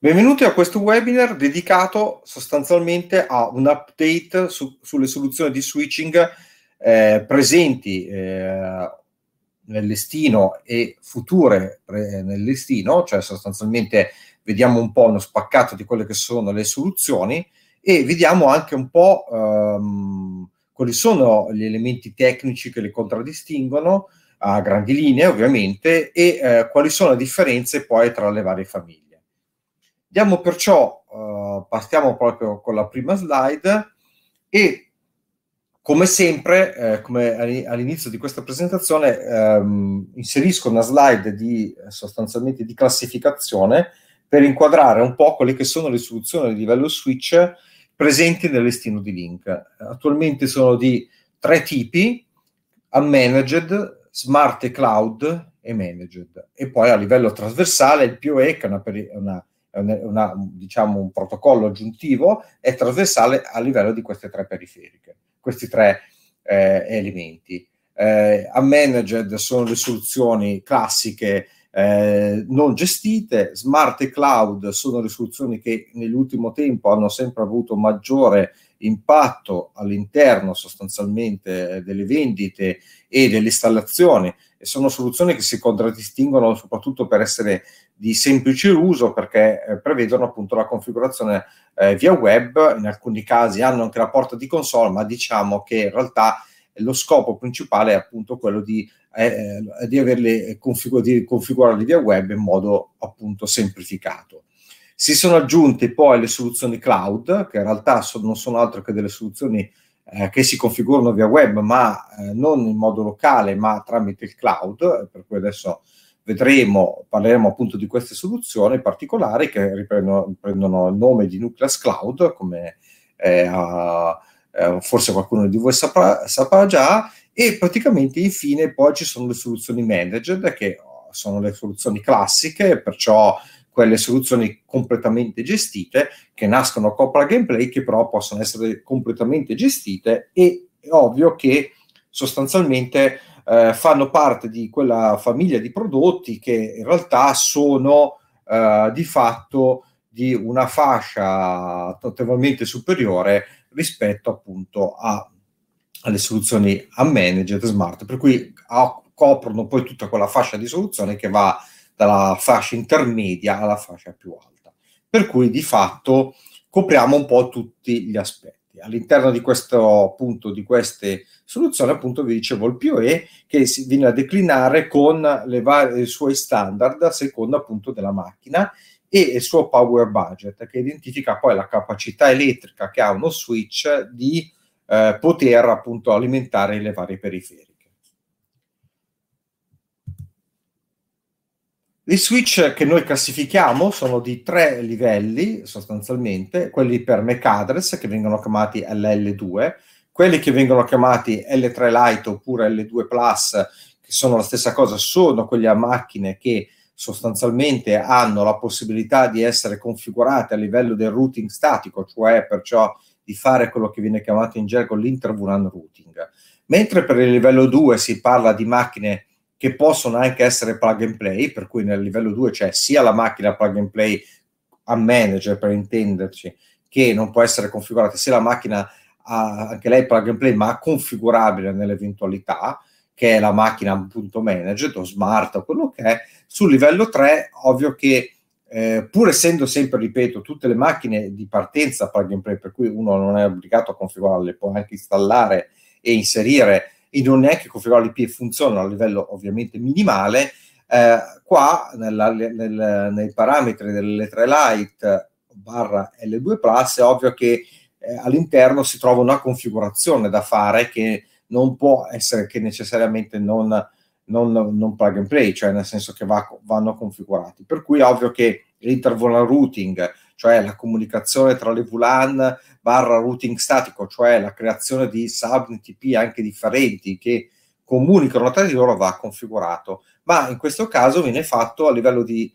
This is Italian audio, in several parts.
Benvenuti a questo webinar dedicato sostanzialmente a un update su, sulle soluzioni di switching eh, presenti eh, nel listino e future eh, nel listino, cioè sostanzialmente vediamo un po' uno spaccato di quelle che sono le soluzioni e vediamo anche un po' ehm, quali sono gli elementi tecnici che le contraddistinguono a grandi linee ovviamente e eh, quali sono le differenze poi tra le varie famiglie. Diamo perciò, eh, partiamo proprio con la prima slide e come sempre, eh, come all'inizio di questa presentazione, ehm, inserisco una slide di, sostanzialmente di classificazione per inquadrare un po' quelle che sono le soluzioni a livello switch presenti nel listino di link. Attualmente sono di tre tipi, unmanaged, smart cloud e managed. E poi a livello trasversale il POE, che è una, una una, diciamo, un protocollo aggiuntivo, è trasversale a livello di queste tre periferiche, questi tre eh, elementi. Eh, unmanaged sono le soluzioni classiche eh, non gestite, smart e cloud sono le soluzioni che nell'ultimo tempo hanno sempre avuto maggiore impatto all'interno sostanzialmente delle vendite e delle installazioni sono soluzioni che si contraddistinguono soprattutto per essere di semplice uso perché eh, prevedono appunto la configurazione eh, via web, in alcuni casi hanno anche la porta di console, ma diciamo che in realtà lo scopo principale è appunto quello di, eh, eh di, averle eh, configu- di configurarle via web in modo appunto semplificato. Si sono aggiunte poi le soluzioni cloud, che in realtà sono, non sono altro che delle soluzioni eh, che si configurano via web, ma eh, non in modo locale, ma tramite il cloud, eh, per cui adesso vedremo, parleremo appunto di queste soluzioni particolari che prendono il nome di Nucleus Cloud, come eh, eh, forse qualcuno di voi saprà, saprà già, e praticamente infine poi ci sono le soluzioni managed che sono le soluzioni classiche, perciò quelle soluzioni completamente gestite che nascono a coppola gameplay che però possono essere completamente gestite e è ovvio che sostanzialmente eh, fanno parte di quella famiglia di prodotti che in realtà sono eh, di fatto di una fascia notevolmente superiore rispetto appunto a, alle soluzioni a managed smart, per cui a, coprono poi tutta quella fascia di soluzione che va a dalla fascia intermedia alla fascia più alta. Per cui di fatto copriamo un po' tutti gli aspetti. All'interno di questo punto, di queste soluzioni, appunto, vi dicevo il POE che si viene a declinare con varie, i suoi standard a seconda appunto della macchina e il suo power budget che identifica poi la capacità elettrica che ha uno switch di eh, poter appunto alimentare le varie periferie. I switch che noi classifichiamo sono di tre livelli sostanzialmente, quelli per MAC address che vengono chiamati LL2, quelli che vengono chiamati L3 Lite oppure L2 Plus, che sono la stessa cosa, sono quelle a macchine che sostanzialmente hanno la possibilità di essere configurate a livello del routing statico, cioè perciò di fare quello che viene chiamato in gergo l'inter routing. Mentre per il livello 2 si parla di macchine che possono anche essere plug and play, per cui nel livello 2 c'è sia la macchina plug and play a manager per intenderci, che non può essere configurata, sia la macchina ha, anche lei plug and play, ma configurabile nell'eventualità, che è la macchina appunto manager, o smart o quello che è. Sul livello 3, ovvio che eh, pur essendo sempre, ripeto, tutte le macchine di partenza plug and play, per cui uno non è obbligato a configurarle, può anche installare e inserire e non è che configurare l'IP funzionano a livello ovviamente minimale. Eh, qua nella, nel, nei parametri delle 3 Lite barra L2 Plus è ovvio che eh, all'interno si trova una configurazione da fare che non può essere che necessariamente non, non, non plug and play, cioè nel senso che va, vanno configurati. Per cui è ovvio che l'interval routing cioè la comunicazione tra le VLAN barra routing statico, cioè la creazione di subnet IP anche differenti che comunicano tra di loro va configurato, ma in questo caso viene fatto a livello di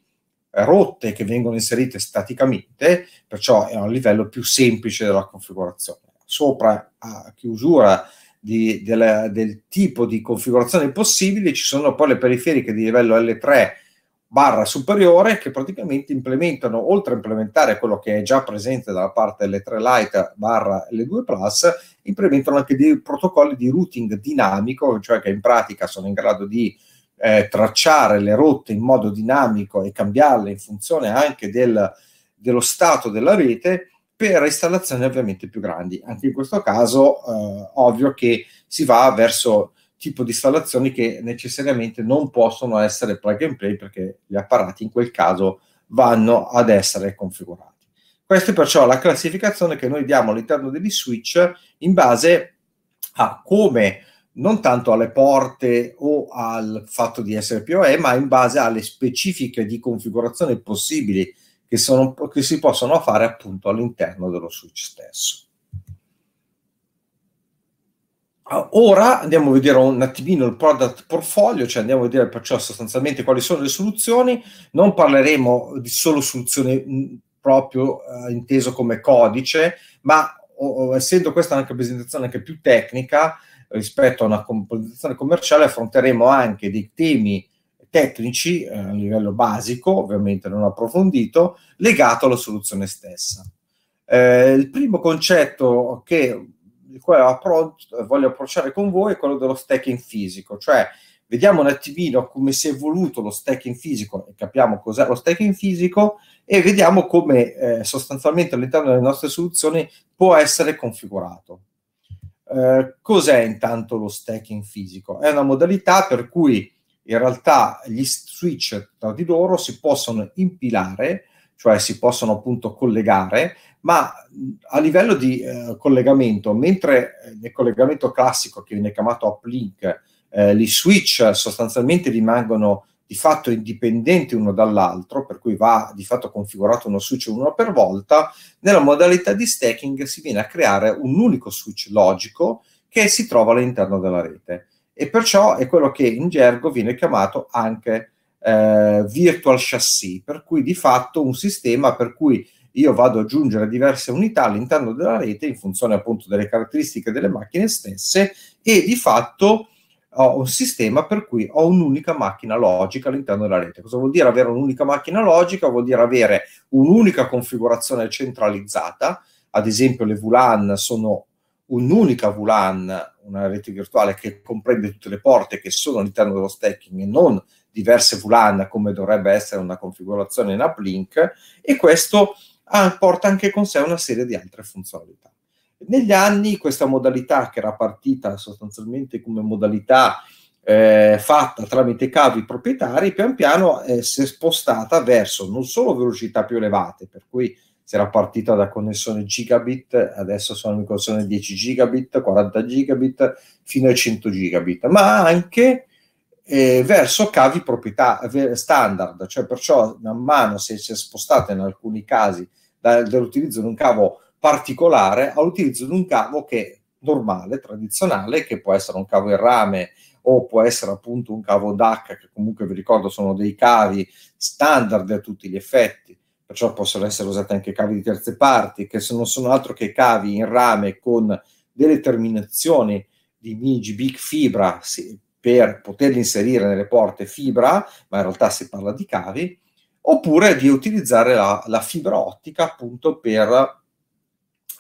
eh, rotte che vengono inserite staticamente, perciò è un livello più semplice della configurazione. Sopra a chiusura di, della, del tipo di configurazione possibile ci sono poi le periferiche di livello L3 barra superiore che praticamente implementano, oltre a implementare quello che è già presente dalla parte delle 3 Lite barra le 2 Plus, implementano anche dei protocolli di routing dinamico, cioè che in pratica sono in grado di eh, tracciare le rotte in modo dinamico e cambiarle in funzione anche del, dello stato della rete per installazioni ovviamente più grandi. Anche in questo caso, eh, ovvio che si va verso tipo di installazioni che necessariamente non possono essere plug and play perché gli apparati in quel caso vanno ad essere configurati. Questa è perciò la classificazione che noi diamo all'interno degli switch in base a come non tanto alle porte o al fatto di essere POE, ma in base alle specifiche di configurazione possibili che, sono, che si possono fare appunto all'interno dello switch stesso. Eh, ora andiamo a vedere un attimino il product portfolio, cioè andiamo a vedere perciò sostanzialmente quali sono le soluzioni. Non parleremo di solo soluzioni proprio eh, inteso come codice, ma o, essendo questa anche una presentazione anche più tecnica rispetto a una composizione commerciale, affronteremo anche dei temi tecnici eh, a livello basico, ovviamente non approfondito, legato alla soluzione stessa. Eh, il primo concetto che il quale appro- eh, voglio approcciare con voi è quello dello stacking fisico, cioè vediamo un attimino come si è evoluto lo stacking fisico e capiamo cos'è lo stacking fisico e vediamo come eh, sostanzialmente all'interno delle nostre soluzioni può essere configurato. Eh, cos'è intanto lo stacking fisico? È una modalità per cui in realtà gli switch tra di loro si possono impilare cioè si possono appunto collegare, ma a livello di eh, collegamento, mentre eh, nel collegamento classico che viene chiamato uplink, eh, gli switch sostanzialmente rimangono di fatto indipendenti uno dall'altro, per cui va di fatto configurato uno switch uno per volta, nella modalità di stacking si viene a creare un unico switch logico che si trova all'interno della rete e perciò è quello che in gergo viene chiamato anche eh, virtual chassis, per cui di fatto un sistema per cui io vado ad aggiungere diverse unità all'interno della rete in funzione appunto delle caratteristiche delle macchine stesse e di fatto ho un sistema per cui ho un'unica macchina logica all'interno della rete. Cosa vuol dire avere un'unica macchina logica? Vuol dire avere un'unica configurazione centralizzata, ad esempio le VLAN sono un'unica VLAN, una rete virtuale che comprende tutte le porte che sono all'interno dello stacking e non diverse VLAN come dovrebbe essere una configurazione in uplink e questo ah, porta anche con sé una serie di altre funzionalità. Negli anni questa modalità che era partita sostanzialmente come modalità eh, fatta tramite cavi proprietari, pian piano eh, si è spostata verso non solo velocità più elevate, per cui si era partita da connessione gigabit, adesso sono in connessione 10 gigabit, 40 gigabit, fino ai 100 gigabit, ma anche eh, verso cavi proprietà standard, cioè perciò man mano se si è spostata in alcuni casi dall'utilizzo di un cavo particolare all'utilizzo di un cavo che è normale, tradizionale, che può essere un cavo in rame o può essere appunto un cavo DAC, che comunque vi ricordo sono dei cavi standard a tutti gli effetti, perciò possono essere usati anche cavi di terze parti, che non sono altro che cavi in rame con delle terminazioni di MIG, big fibra, per poterli inserire nelle porte fibra, ma in realtà si parla di cavi, oppure di utilizzare la, la fibra ottica appunto per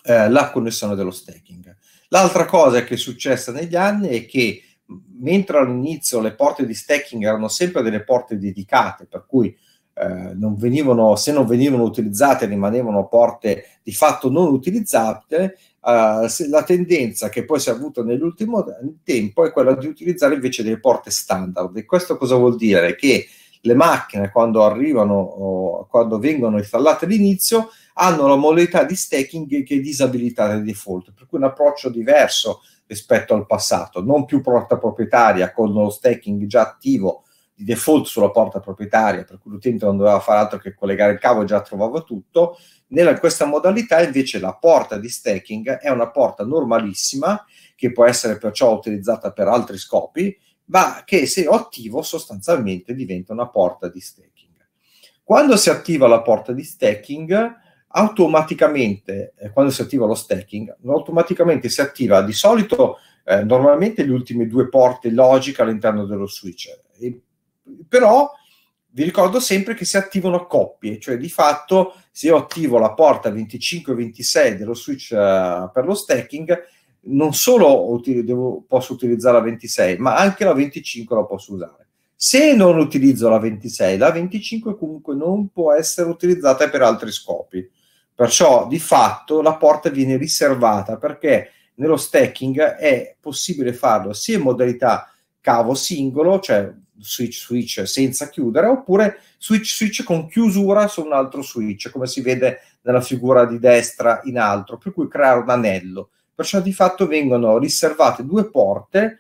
eh, la connessione dello stacking. L'altra cosa che è successa negli anni è che mentre all'inizio le porte di stacking erano sempre delle porte dedicate, per cui eh, non venivano, se non venivano utilizzate rimanevano porte di fatto non utilizzate, eh, la tendenza che poi si è avuta nell'ultimo tempo è quella di utilizzare invece delle porte standard. E questo cosa vuol dire? Che le macchine quando arrivano o quando vengono installate all'inizio hanno la modalità di stacking che è disabilitata di default, per cui un approccio diverso rispetto al passato, non più porta proprietaria con lo stacking già attivo di default sulla porta proprietaria, per cui l'utente non doveva fare altro che collegare il cavo e già trovava tutto, nella, questa modalità invece la porta di stacking è una porta normalissima che può essere perciò utilizzata per altri scopi, ma che se attivo sostanzialmente diventa una porta di stacking. Quando si attiva la porta di stacking, automaticamente, eh, quando si attiva lo stacking, automaticamente si attiva di solito eh, normalmente le ultime due porte logiche all'interno dello switch, e, però vi ricordo sempre che si attivano coppie, cioè di fatto se io attivo la porta 25-26 dello switch uh, per lo stacking, non solo uti- devo, posso utilizzare la 26, ma anche la 25 la posso usare. Se non utilizzo la 26, la 25 comunque non può essere utilizzata per altri scopi. Perciò di fatto la porta viene riservata perché nello stacking è possibile farlo sia in modalità cavo singolo, cioè switch switch senza chiudere oppure switch switch con chiusura su un altro switch come si vede nella figura di destra in alto per cui creare un anello perciò di fatto vengono riservate due porte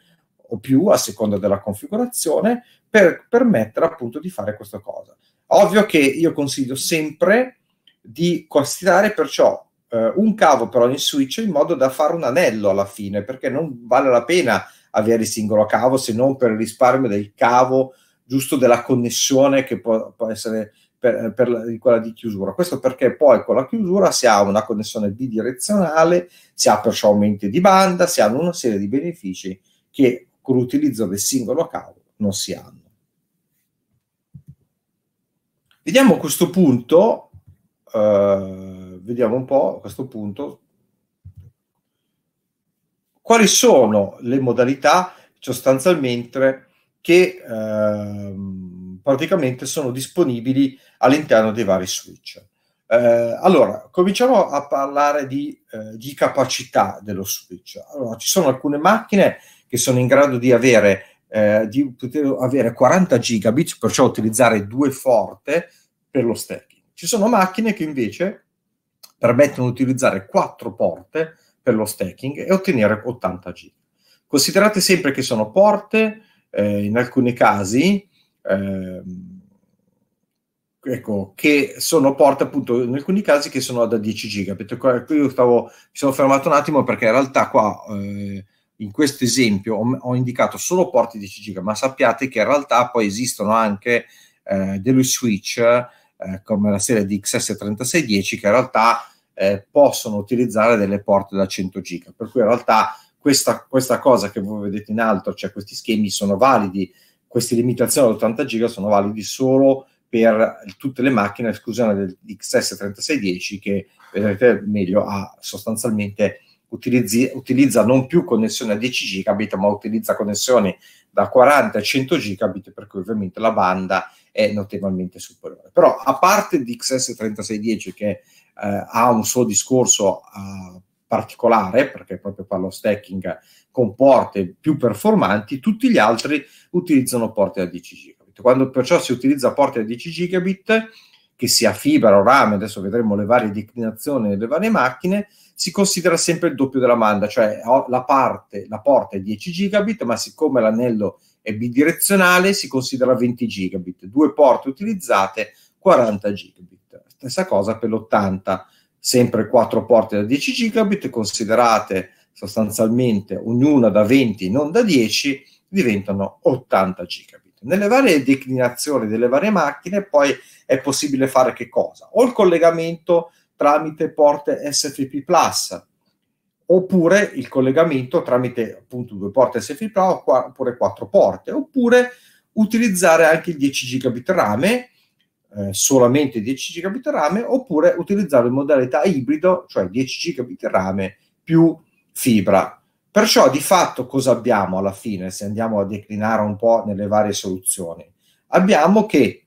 o più a seconda della configurazione per permettere appunto di fare questa cosa ovvio che io consiglio sempre di considerare perciò eh, un cavo per ogni switch in modo da fare un anello alla fine perché non vale la pena avere il singolo cavo se non per il risparmio del cavo giusto della connessione che può, può essere per, per, quella di chiusura. Questo perché poi con la chiusura si ha una connessione bidirezionale, si ha perciò aumenti di banda, si hanno una serie di benefici che con l'utilizzo del singolo cavo non si hanno. Vediamo a questo punto, eh, vediamo un po' a questo punto quali sono le modalità sostanzialmente che eh, praticamente sono disponibili all'interno dei vari switch. Eh, allora, cominciamo a parlare di, eh, di capacità dello switch. Allora, ci sono alcune macchine che sono in grado di avere, eh, di poter avere 40 gigabit, perciò utilizzare due forte per lo stacking. Ci sono macchine che invece permettono di utilizzare quattro porte per lo stacking e ottenere 80 giga. Considerate sempre che sono porte, eh, in alcuni casi, eh, ecco, che sono porte appunto in alcuni casi che sono da 10 giga. Qui io stavo, mi sono fermato un attimo perché in realtà qua eh, in questo esempio ho, ho, indicato solo porte 10 giga, ma sappiate che in realtà poi esistono anche eh, degli switch eh, come la serie di XS3610 che in realtà eh, possono utilizzare delle porte da 100 giga. Per cui in realtà questa, questa cosa che voi vedete in alto, cioè questi schemi sono validi, queste limitazioni ad 80 giga sono validi solo per tutte le macchine, esclusione del XS3610 che vedrete meglio ha sostanzialmente utilizzi, utilizza non più connessione a 10 gigabit ma utilizza connessioni da 40 a 100 gigabit per cui ovviamente la banda è notevolmente superiore. Però a parte di XS3610 che è eh, ha un suo discorso eh, particolare, perché proprio parlo stacking con porte più performanti, tutti gli altri utilizzano porte a 10 gigabit. Quando perciò si utilizza porte a 10 gigabit, che sia fibra o rame, adesso vedremo le varie declinazioni delle varie macchine, si considera sempre il doppio della manda, cioè la, parte, la porta è 10 gigabit, ma siccome l'anello è bidirezionale si considera 20 gigabit, due porte utilizzate 40 gigabit. Stessa cosa per l'80, sempre quattro porte da 10 gigabit, considerate sostanzialmente ognuna da 20, non da 10, diventano 80 gigabit. Nelle varie declinazioni delle varie macchine poi è possibile fare che cosa? O il collegamento tramite porte SFP+, oppure il collegamento tramite appunto due porte SFP+, oppure quattro porte, oppure utilizzare anche il 10 gigabit rame, eh, solamente 10 GB rame oppure utilizzare in modalità ibrido, cioè 10 GB rame più fibra. Perciò di fatto cosa abbiamo alla fine, se andiamo a declinare un po' nelle varie soluzioni? Abbiamo che,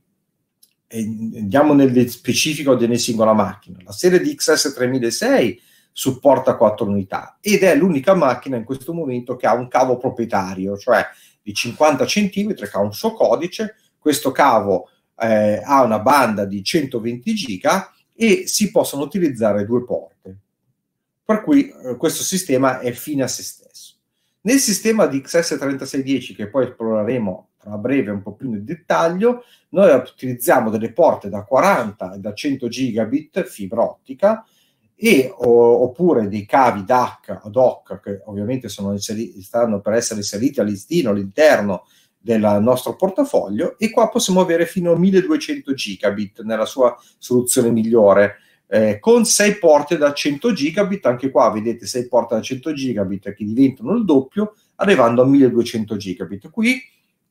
eh, andiamo nel specifico di ogni singola macchina, la serie di XS3006 supporta 4 unità ed è l'unica macchina in questo momento che ha un cavo proprietario, cioè di 50 cm che ha un suo codice, questo cavo eh, ha una banda di 120 giga e si possono utilizzare due porte. Per cui eh, questo sistema è fine a se stesso. Nel sistema di XS3610, che poi esploreremo tra breve un po' più nel dettaglio, noi utilizziamo delle porte da 40 e da 100 gigabit fibra ottica, e, o, oppure dei cavi DAC ad hoc che ovviamente sono inseri- stanno per essere inseriti a all'interno del nostro portafoglio e qua possiamo avere fino a 1200 gigabit nella sua soluzione migliore. Eh, con 6 porte da 100 gigabit, anche qua vedete 6 porte da 100 gigabit che diventano il doppio, arrivando a 1200 gigabit. Qui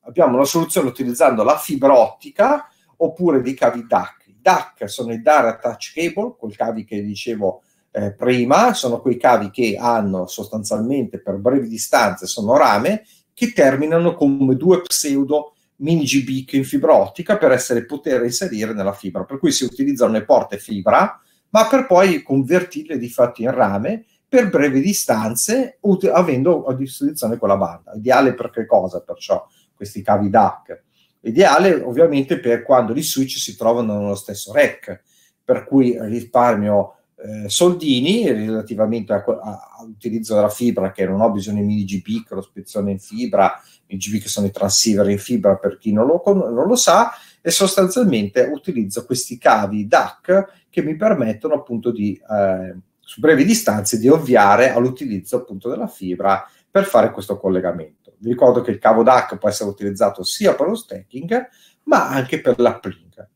abbiamo una soluzione utilizzando la fibra ottica oppure dei cavi DAC. I DAC sono i Data Attach Cable, quel cavi che dicevo eh, prima, sono quei cavi che hanno sostanzialmente per brevi distanze, sono rame, che terminano come due pseudo mini GB in fibra ottica per essere poter inserire nella fibra. Per cui si utilizzano le porte fibra, ma per poi convertirle di fatto in rame per brevi distanze, avendo a disposizione quella banda. Ideale per che cosa, perciò, questi cavi DAC? Ideale ovviamente per quando gli switch si trovano nello stesso rack, per cui risparmio eh, soldini relativamente all'utilizzo della fibra, che non ho bisogno di mini GP, lo spezione in fibra, i GP che sono i transceiver in fibra per chi non lo, non lo sa, e sostanzialmente utilizzo questi cavi DAC che mi permettono appunto di, eh, su brevi distanze, di ovviare all'utilizzo appunto della fibra per fare questo collegamento. Vi ricordo che il cavo DAC può essere utilizzato sia per lo stacking, ma anche per l'uplink.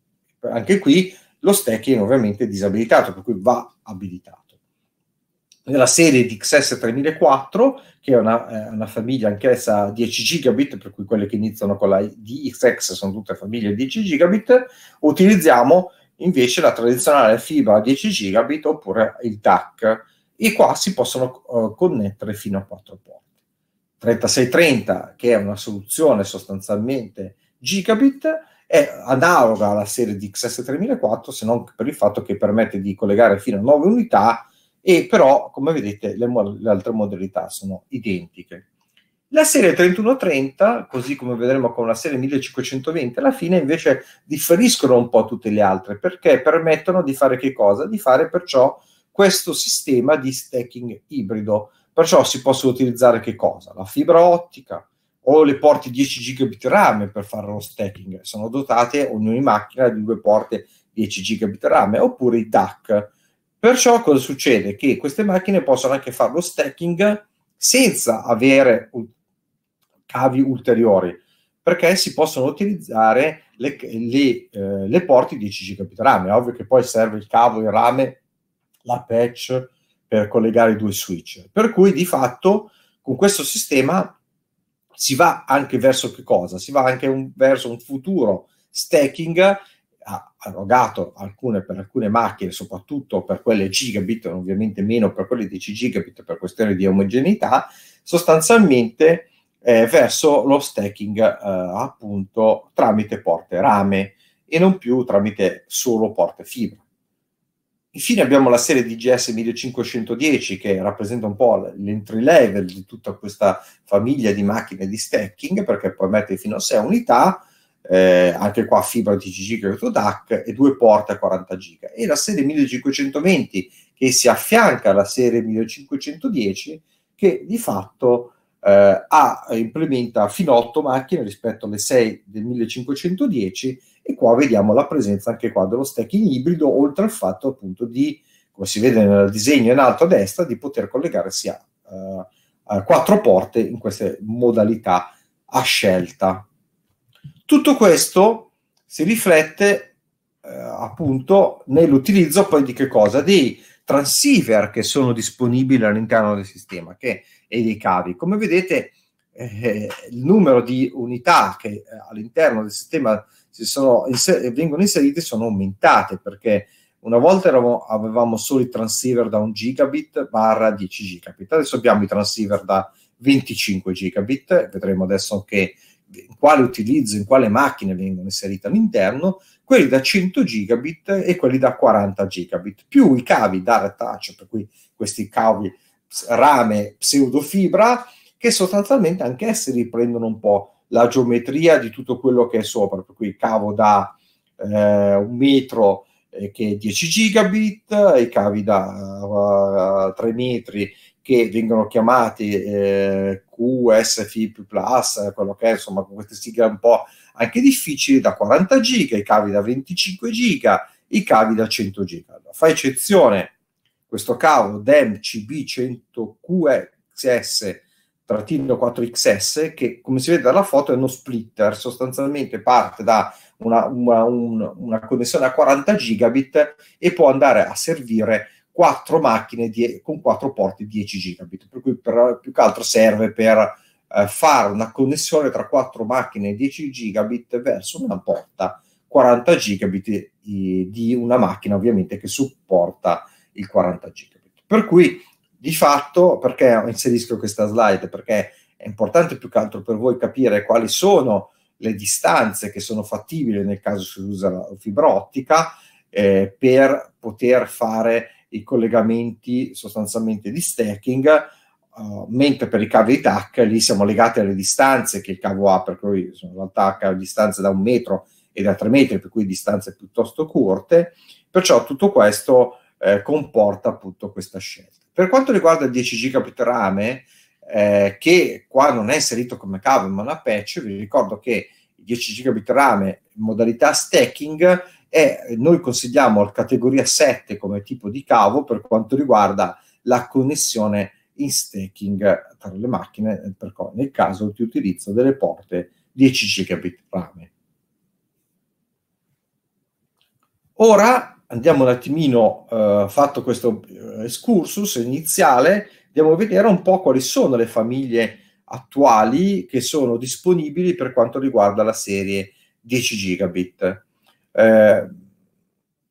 Anche qui lo stacking ovviamente è disabilitato, per cui va abilitato. Nella serie di XS3004, che è una, eh, una famiglia anch'essa 10 gigabit, per cui quelle che iniziano con la DXX sono tutte famiglie 10 gigabit, utilizziamo invece la tradizionale fibra 10 gigabit oppure il DAC e qua si possono uh, connettere fino a 4 porte. 3630 che è una soluzione sostanzialmente gigabit è analoga alla serie di XS3004 se non per il fatto che permette di collegare fino a 9 unità e però come vedete le, mo- le altre modalità sono identiche. La serie 3130, così come vedremo con la serie 1520, alla fine invece differiscono un po' tutte le altre perché permettono di fare che cosa? Di fare perciò questo sistema di stacking ibrido. Perciò si possono utilizzare che cosa? La fibra ottica, o le porte 10 gigabit RAM per fare lo stacking, sono dotate ogni macchina di due porte 10 gigabit RAM, oppure i DAC. Perciò cosa succede? Che queste macchine possono anche fare lo stacking senza avere cavi ulteriori, perché si possono utilizzare le, le, eh, le porte 10 gigabit RAM. È ovvio che poi serve il cavo, il rame, la patch per collegare i due switch. Per cui di fatto con questo sistema si va anche verso che cosa? Si va anche un, verso un futuro stacking arrogato alcune, per alcune macchine, soprattutto per quelle gigabit, ovviamente meno per quelle 10 gigabit per questione di omogeneità, sostanzialmente eh, verso lo stacking eh, appunto tramite porte rame e non più tramite solo porte fibra. Infine abbiamo la serie DGS 1510 che rappresenta un po' l'entry level di tutta questa famiglia di macchine di stacking perché puoi mettere fino a 6 unità, eh, anche qua fibra TCG che è DAC e due porte a 40 GB. E la serie 1520 che si affianca alla serie 1510 che di fatto eh, ha, implementa fino a 8 macchine rispetto alle 6 del 1510 e qua vediamo la presenza anche qua dello stacking ibrido, oltre al fatto appunto di, come si vede nel disegno in alto a destra, di poter collegarsi a, uh, a quattro porte in queste modalità a scelta. Tutto questo si riflette eh, appunto nell'utilizzo poi di che cosa? Dei transceiver che sono disponibili all'interno del sistema che, e dei cavi. Come vedete eh, il numero di unità che eh, all'interno del sistema sono, inser- vengono inseriti sono aumentate perché una volta eravamo, avevamo solo i transceiver da 1 gigabit barra 10 gigabit, adesso abbiamo i transceiver da 25 gigabit, vedremo adesso anche in quale utilizzo, in quale macchina vengono inseriti all'interno, quelli da 100 gigabit e quelli da 40 gigabit, più i cavi da retaccio, per cui questi cavi rame pseudofibra che sostanzialmente anche essi riprendono un po' la geometria di tutto quello che è sopra, per cui cavo da eh, un metro eh, che è 10 gigabit, i cavi da uh, eh, 3 metri che vengono chiamati eh, QSFI+, quello che è, insomma, con queste sigle un po' anche difficili, da 40 giga, i cavi da 25 giga, i cavi da 100 giga. Fa eccezione questo cavo DEM CB100QXS trattino 4XS che come si vede dalla foto è uno splitter, sostanzialmente parte da una, una, un, una connessione a 40 gigabit e può andare a servire quattro macchine die- con quattro porti 10 gigabit, per cui per, più che altro serve per eh, fare una connessione tra quattro macchine 10 gigabit verso una porta 40 gigabit eh, di una macchina ovviamente che supporta il 40 gigabit. Per cui di fatto, perché inserisco questa slide? Perché è importante più che altro per voi capire quali sono le distanze che sono fattibili nel caso si usa la fibra ottica eh, per poter fare i collegamenti sostanzialmente di stacking, uh, mentre per i cavi TAC lì siamo legati alle distanze che il cavo ha, per cui sono in a distanze da un metro e da tre metri, per cui distanze piuttosto corte. Perciò tutto questo eh, comporta appunto questa scelta. Per quanto riguarda il 10 gigabit rame, eh, che qua non è inserito come cavo ma una patch, vi ricordo che il 10 gigabit rame in modalità stacking è, noi consigliamo la categoria 7 come tipo di cavo per quanto riguarda la connessione in stacking tra le macchine nel caso di utilizzo delle porte 10 gigabit rame. Ora andiamo un attimino, eh, fatto questo eh, excursus iniziale, andiamo a vedere un po' quali sono le famiglie attuali che sono disponibili per quanto riguarda la serie 10 gigabit. Eh,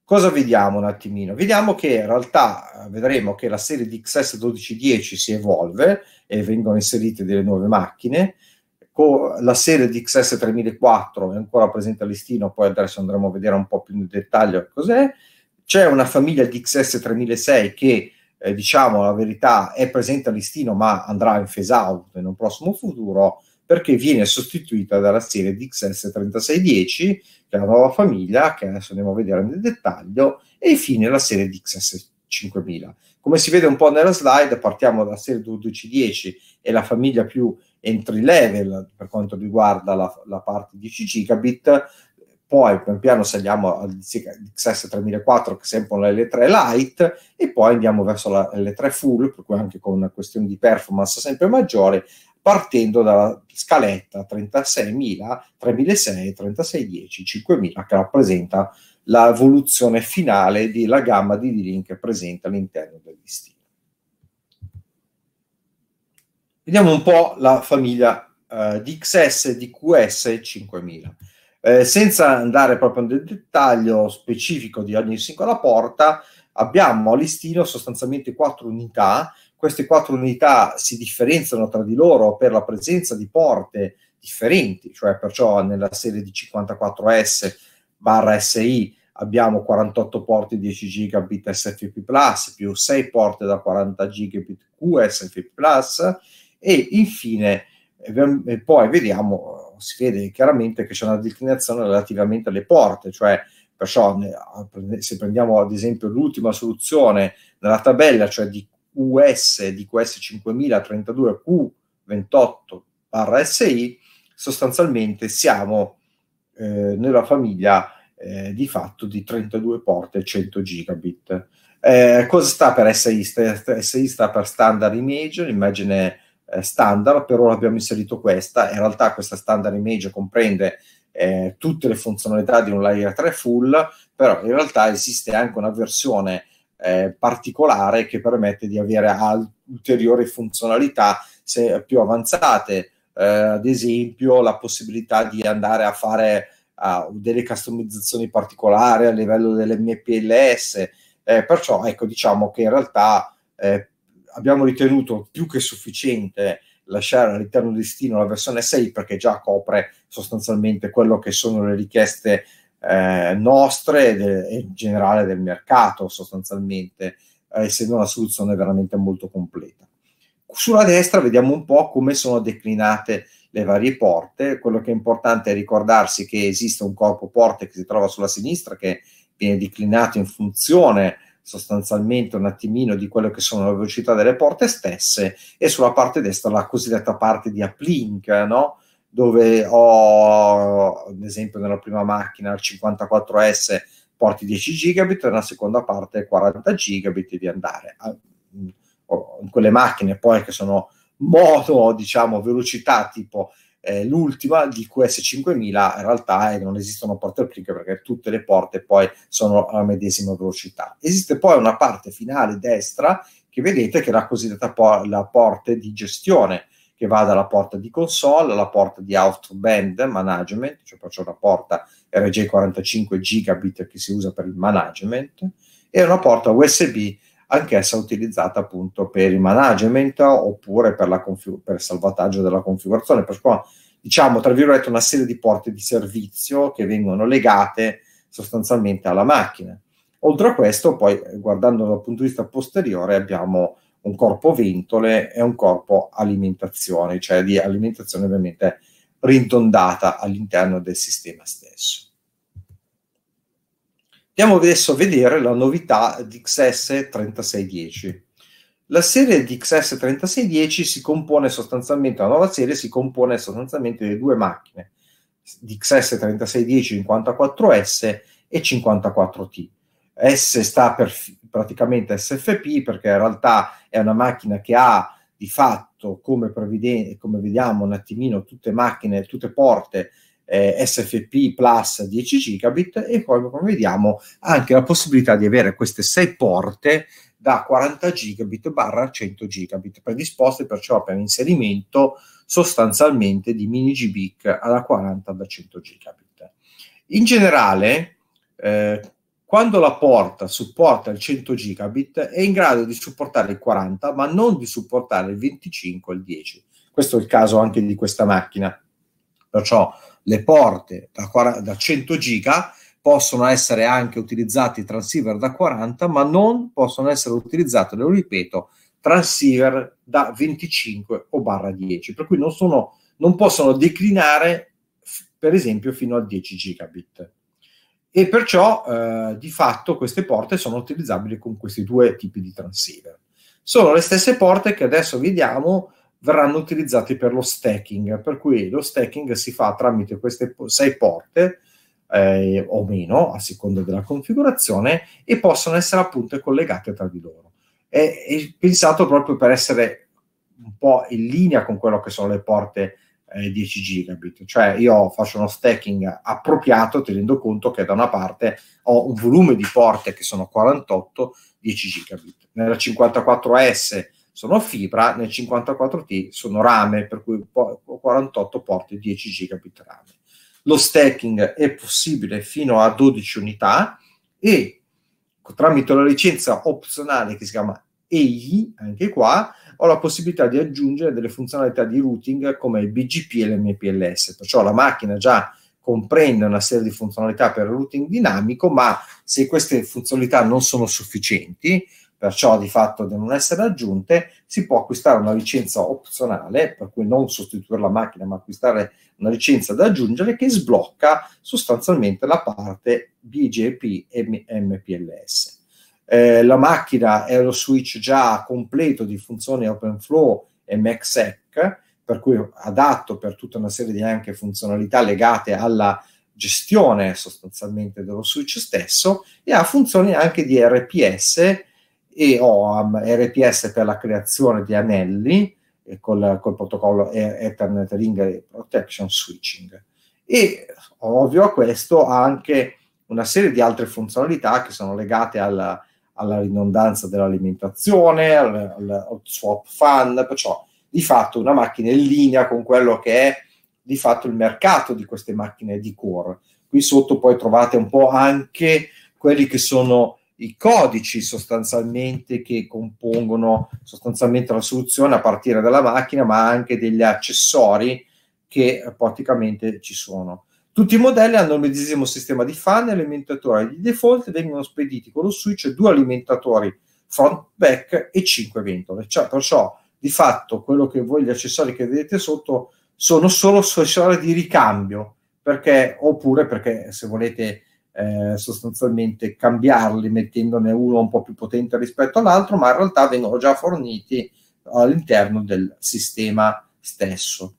cosa vediamo un attimino? Vediamo che in realtà eh, vedremo che la serie di XS 1210 si evolve e vengono inserite delle nuove macchine. la serie di XS 3004 è ancora presente a listino, poi adesso andremo a vedere un po' più nel dettaglio cos'è. C'è una famiglia di xs 3006 che, eh, diciamo la verità, è presente a listino ma andrà in phase out in un prossimo futuro perché viene sostituita dalla serie di xs 3610, che è la nuova famiglia, che adesso andiamo a vedere nel dettaglio, e infine la serie di xs 5000. Come si vede un po' nella slide, partiamo dalla serie 1210, è la famiglia più entry level per quanto riguarda la, la parte 10 gigabit, poi pian piano saliamo al XS3004 che è sempre un L3 Lite e poi andiamo verso la L3 Full, per cui anche con una questione di performance sempre maggiore, partendo dalla scaletta 36.000, 3.600, 36.10, 5.000 che rappresenta l'evoluzione finale della gamma di D-Link presente all'interno del listino. Vediamo un po' la famiglia eh, di XS, DXS, DQS e 5000. Eh, senza andare proprio nel dettaglio specifico di ogni singola porta, abbiamo a listino sostanzialmente quattro unità. Queste quattro unità si differenziano tra di loro per la presenza di porte differenti, cioè perciò nella serie di 54S barra SI abbiamo 48 porte 10 gigabit SFP Plus più 6 porte da 40 gigabit QSFP Plus e infine e ehm, poi vediamo si vede chiaramente che c'è una declinazione relativamente alle porte, cioè perciò se prendiamo ad esempio l'ultima soluzione nella tabella, cioè di US di QS5032 Q28-SI, sostanzialmente siamo eh, nella famiglia eh, di fatto di 32 porte 100 gigabit. Eh, cosa sta per SI? SI sta per Standard Image, l'immagine eh, standard, per ora abbiamo inserito questa, in realtà questa standard image comprende eh, tutte le funzionalità di un layer 3 full, però in realtà esiste anche una versione eh, particolare che permette di avere alt- ulteriori funzionalità se, più avanzate, eh, ad esempio la possibilità di andare a fare uh, delle customizzazioni particolari a livello dell'MPLS, eh, perciò ecco diciamo che in realtà eh, abbiamo ritenuto più che sufficiente lasciare all'interno di Stino la versione 6 perché già copre sostanzialmente quello che sono le richieste eh, nostre e in generale del mercato sostanzialmente, eh, essendo una soluzione veramente molto completa. Sulla destra vediamo un po' come sono declinate le varie porte, quello che è importante è ricordarsi che esiste un corpo porte che si trova sulla sinistra che viene declinato in funzione sostanzialmente un attimino di quello che sono le velocità delle porte stesse e sulla parte destra la cosiddetta parte di uplink, no? dove ho ad esempio nella prima macchina il 54S porti 10 gigabit, nella seconda parte 40 gigabit di andare. In ah, mm, quelle macchine poi che sono mono, diciamo, velocità tipo eh, l'ultima di qs 5000 in realtà eh, non esistono porte repliche perché tutte le porte poi sono alla medesima velocità. Esiste poi una parte finale destra che vedete che è la cosiddetta por- la porte di gestione che va dalla porta di console alla porta di out-band management, cioè c'è una porta RJ45 gigabit che si usa per il management e una porta USB anch'essa utilizzata appunto per il management oppure per, per il salvataggio della configurazione. Per qua, diciamo, tra virgolette, una serie di porte di servizio che vengono legate sostanzialmente alla macchina. Oltre a questo, poi guardando dal punto di vista posteriore, abbiamo un corpo ventole e un corpo alimentazione, cioè di alimentazione ovviamente rintondata all'interno del sistema stesso. Andiamo adesso a vedere la novità di XS3610. La serie di XS3610 si compone sostanzialmente, la nuova serie si compone sostanzialmente di due macchine, di XS3610 54S e 54T. S sta per praticamente SFP perché in realtà è una macchina che ha di fatto, come, come vediamo un attimino, tutte macchine, tutte porte eh, SFP Plus 10 gigabit e poi come vediamo anche la possibilità di avere queste sei porte da 40 gigabit barra 100 gigabit predisposte perciò per inserimento sostanzialmente di mini GBIC alla 40 da 100 gigabit. In generale, eh, quando la porta supporta il 100 gigabit è in grado di supportare il 40 ma non di supportare il 25 e il 10 questo è il caso anche di questa macchina perciò le porte da, 40, da 100 giga possono essere anche utilizzati transceiver da 40, ma non possono essere utilizzati, lo ripeto, transceiver da 25 o barra 10, per cui non, sono, non possono declinare, per esempio, fino a 10 gigabit. E perciò eh, di fatto queste porte sono utilizzabili con questi due tipi di transceiver. Sono le stesse porte che adesso vediamo verranno utilizzati per lo stacking, per cui lo stacking si fa tramite queste sei porte eh, o meno a seconda della configurazione e possono essere appunto collegate tra di loro. È, è pensato proprio per essere un po' in linea con quello che sono le porte eh, 10 gigabit, cioè io faccio uno stacking appropriato tenendo conto che da una parte ho un volume di porte che sono 48 10 gigabit, nella 54S sono fibra, nel 54T sono rame, per cui 48 porte 10 gigabit rame. Lo stacking è possibile fino a 12 unità e tramite la licenza opzionale che si chiama EI, anche qua, ho la possibilità di aggiungere delle funzionalità di routing come il BGP e l'MPLS, perciò la macchina già comprende una serie di funzionalità per routing dinamico, ma se queste funzionalità non sono sufficienti, perciò di fatto di non essere aggiunte, si può acquistare una licenza opzionale, per cui non sostituire la macchina, ma acquistare una licenza da aggiungere che sblocca sostanzialmente la parte BGP MPLS. Eh, la macchina è lo switch già completo di funzioni OpenFlow e MaxSec, per cui adatto per tutta una serie di anche funzionalità legate alla gestione sostanzialmente dello switch stesso e ha funzioni anche di RPS e ho RPS per la creazione di anelli col, col, protocollo Ethernet Ring Protection Switching. E ovvio a questo ha anche una serie di altre funzionalità che sono legate alla, alla ridondanza dell'alimentazione, al, al, al swap fan, perciò di fatto una macchina in linea con quello che è di fatto il mercato di queste macchine di core. Qui sotto poi trovate un po' anche quelli che sono i codici sostanzialmente che compongono sostanzialmente la soluzione a partire dalla macchina, ma anche degli accessori che praticamente ci sono. Tutti i modelli hanno il medesimo sistema di fan e alimentatore. Di default vengono spediti con lo switch due alimentatori front back e cinque ventole. Cioè, perciò di fatto quello che voi gli accessori che vedete sotto sono solo accessori di ricambio, perché oppure perché se volete eh, sostanzialmente cambiarli mettendone uno un po' più potente rispetto all'altro, ma in realtà vengono già forniti all'interno del sistema stesso.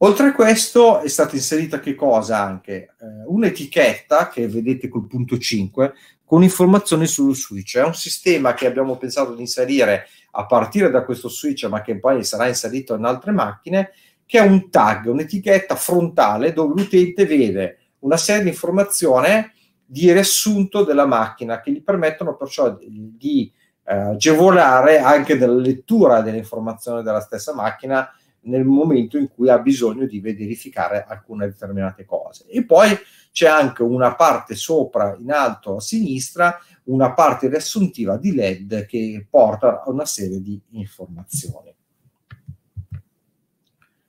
Oltre a questo è stata inserita che cosa anche? Eh, un'etichetta che vedete col punto 5 con informazioni sullo switch. È un sistema che abbiamo pensato di inserire a partire da questo switch, ma che poi sarà inserito in altre macchine, che è un tag, un'etichetta frontale dove l'utente vede una serie di informazioni di riassunto della macchina che gli permettono perciò di, di eh, agevolare anche della lettura delle informazioni della stessa macchina nel momento in cui ha bisogno di verificare alcune determinate cose. E poi c'è anche una parte sopra in alto a sinistra, una parte riassuntiva di LED che porta a una serie di informazioni.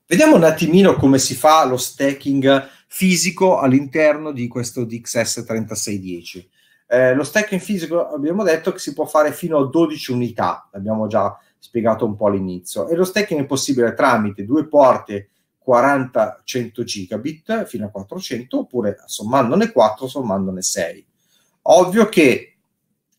Vediamo un attimino come si fa lo stacking fisico all'interno di questo DXS3610. Eh, lo stack in fisico abbiamo detto che si può fare fino a 12 unità, l'abbiamo già spiegato un po' all'inizio, e lo stacking è possibile tramite due porte 40-100 gigabit fino a 400 oppure sommandone 4, sommandone 6. Ovvio che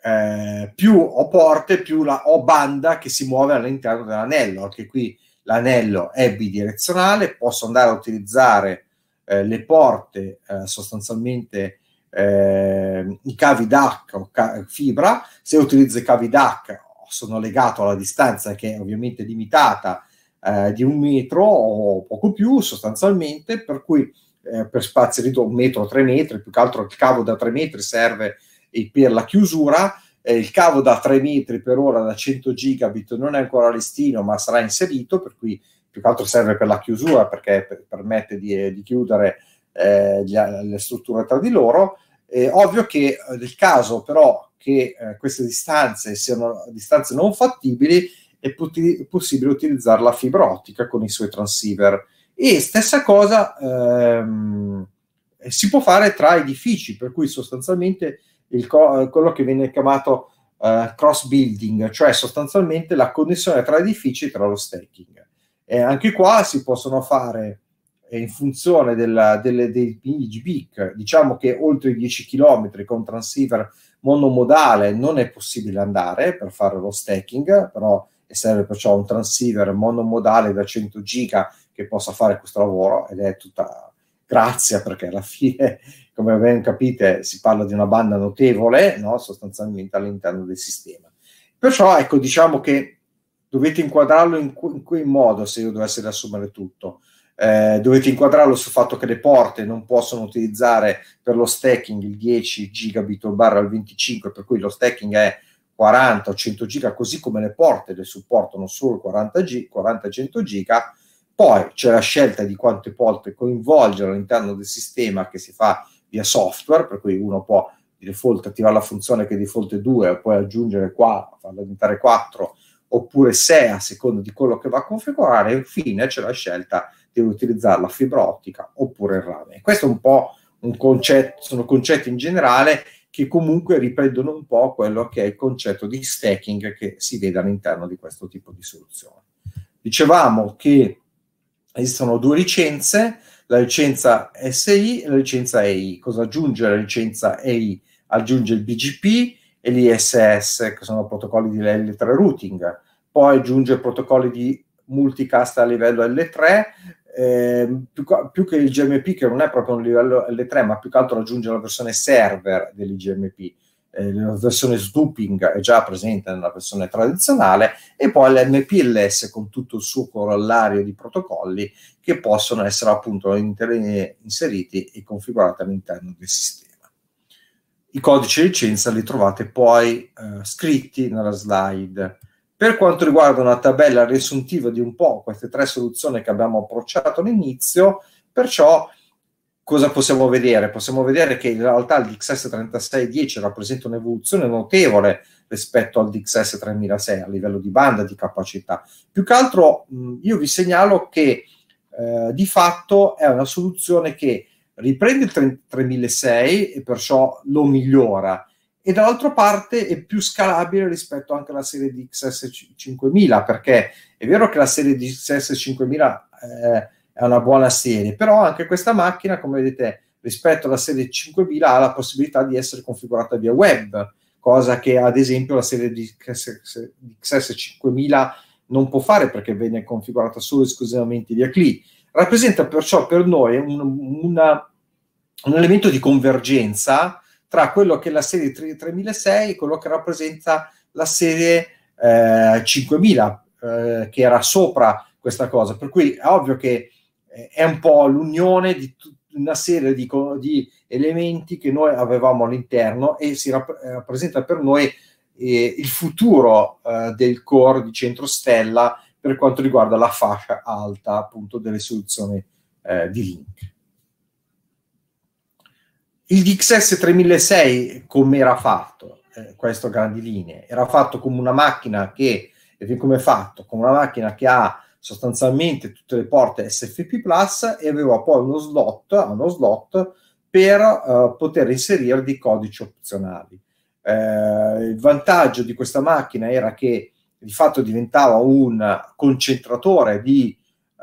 eh, più ho porte, più la, ho banda che si muove all'interno dell'anello, anche qui l'anello è bidirezionale, posso andare a utilizzare eh, le porte eh, sostanzialmente eh, i cavi DAC o ca- fibra, se utilizzo i cavi DAC sono legato alla distanza che è ovviamente limitata eh, di un metro o poco più sostanzialmente, per cui eh, per spazi ridotti un metro, o tre metri, più che altro il cavo da tre metri serve eh, per la chiusura, il cavo da tre metri per ora da 100 gigabit non è ancora listino ma sarà inserito per cui più che altro serve per la chiusura perché per, permette di, eh, di chiudere eh, gli, le strutture tra di loro. È ovvio che eh, nel caso però che eh, queste distanze siano distanze non fattibili, è puti- possibile utilizzare la fibra ottica con i suoi transceiver. E stessa cosa ehm, si può fare tra edifici, per cui sostanzialmente co- eh, quello che viene chiamato eh, cross building, cioè sostanzialmente la connessione tra edifici e tra lo stacking. Eh, anche qua si possono fare eh, in funzione della, delle, dei PIG BIC, diciamo che oltre i 10 km con transceiver monomodale non è possibile andare per fare lo stacking, però serve perciò un transceiver monomodale da 100 giga che possa fare questo lavoro ed è tutta grazia perché alla fine, come ben capite, si parla di una banda notevole, no? sostanzialmente all'interno del sistema. Perciò ecco, diciamo che dovete inquadrarlo in, in quel modo se io dovessi riassumere tutto. Eh, dovete inquadrarlo sul fatto che le porte non possono utilizzare per lo stacking il 10 gigabit o barra al 25, per cui lo stacking è 40 o 100 giga, così come le porte le supportano solo 40 G, 40 100 giga. Poi c'è la scelta di quante porte coinvolgere all'interno del sistema che si fa via software, per cui uno può di default attivare la funzione che default è 2 e poi aggiungere qua, farla diventare 4 oppure se a seconda di quello che va a configurare, infine c'è la scelta di utilizzare la fibra ottica oppure il rame. Questo è un po' un concetto, sono concetti in generale che comunque riprendono un po' quello che è il concetto di stacking che si vede all'interno di questo tipo di soluzione. Dicevamo che esistono due licenze, la licenza SI e la licenza EI. Cosa aggiunge la licenza EI? Aggiunge il BGP, e gli SS, che sono protocolli di L3 routing. Poi aggiunge protocolli di multicast a livello L3, eh, più, più, che il GMP, che non è proprio un livello L3, ma più che altro aggiunge la versione server dell'IGMP. Eh, la versione snooping è già presente nella versione tradizionale, e poi l'MPLS con tutto il suo corollario di protocolli che possono essere appunto inseriti e configurati all'interno del sistema. I codici licenza li trovate poi eh, scritti nella slide. Per quanto riguarda una tabella riassuntiva di un po' queste tre soluzioni che abbiamo approcciato all'inizio, perciò cosa possiamo vedere? Possiamo vedere che in realtà il DXS3610 rappresenta un'evoluzione notevole rispetto al DXS3006 a livello di banda, di capacità. Più che altro io vi segnalo che eh, di fatto è una soluzione che riprende il 3006 e perciò lo migliora e dall'altra parte è più scalabile rispetto anche alla serie di XS5000 perché è vero che la serie di XS5000 eh, è una buona serie però anche questa macchina come vedete rispetto alla serie 5000 ha la possibilità di essere configurata via web cosa che ad esempio la serie di XS, 5000 non può fare perché viene configurata solo e esclusivamente via CLI rappresenta perciò per noi una, una un elemento di convergenza tra quello che è la serie 3006 e quello che rappresenta la serie eh, 5000 eh, che era sopra questa cosa per cui è ovvio che eh, è un po' l'unione di t- una serie di, co- di, elementi che noi avevamo all'interno e si rapp- eh, rappresenta per noi eh, il futuro eh, del core di centrostella per quanto riguarda la fascia alta appunto delle soluzioni di link il XS 3006 come era fatto, eh, questo a grandi linee, era fatto come una macchina che, come è fatto, come una macchina che ha sostanzialmente tutte le porte SFP Plus e aveva poi uno slot, uno slot per eh, poter inserire dei codici opzionali. Eh, il vantaggio di questa macchina era che di fatto diventava un concentratore di,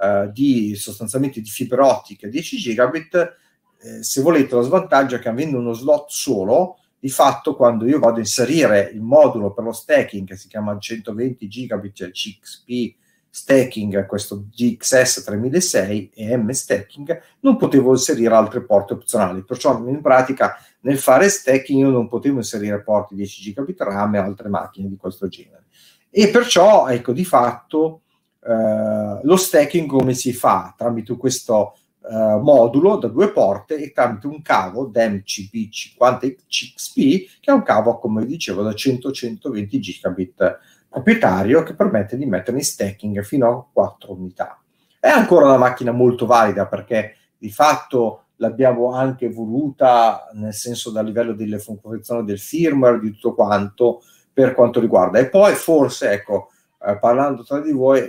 eh, di sostanzialmente di fibre ottiche 10 gigabit eh, se volete lo svantaggio è che avendo uno slot solo, di fatto quando io vado a inserire il modulo per lo stacking, che si chiama 120 gigabit cioè CXP stacking, questo GXS 3006 e M stacking, non potevo inserire altre porte opzionali, perciò in pratica nel fare stacking, io non potevo inserire porti 10 gigabit RAM e altre macchine di questo genere. E perciò, ecco, di fatto eh, lo stacking come si fa? Tramite questo eh, modulo da due porte e tramite un cavo DEMCP 50 xp che è un cavo, come dicevo, da 100-120 gigabit proprietario che permette di mettere in stacking fino a 4 unità. È ancora una macchina molto valida perché di fatto l'abbiamo anche voluta nel senso dal livello delle funzioni del firmware, di tutto quanto per quanto riguarda. E poi forse, ecco, eh, parlando tra di voi,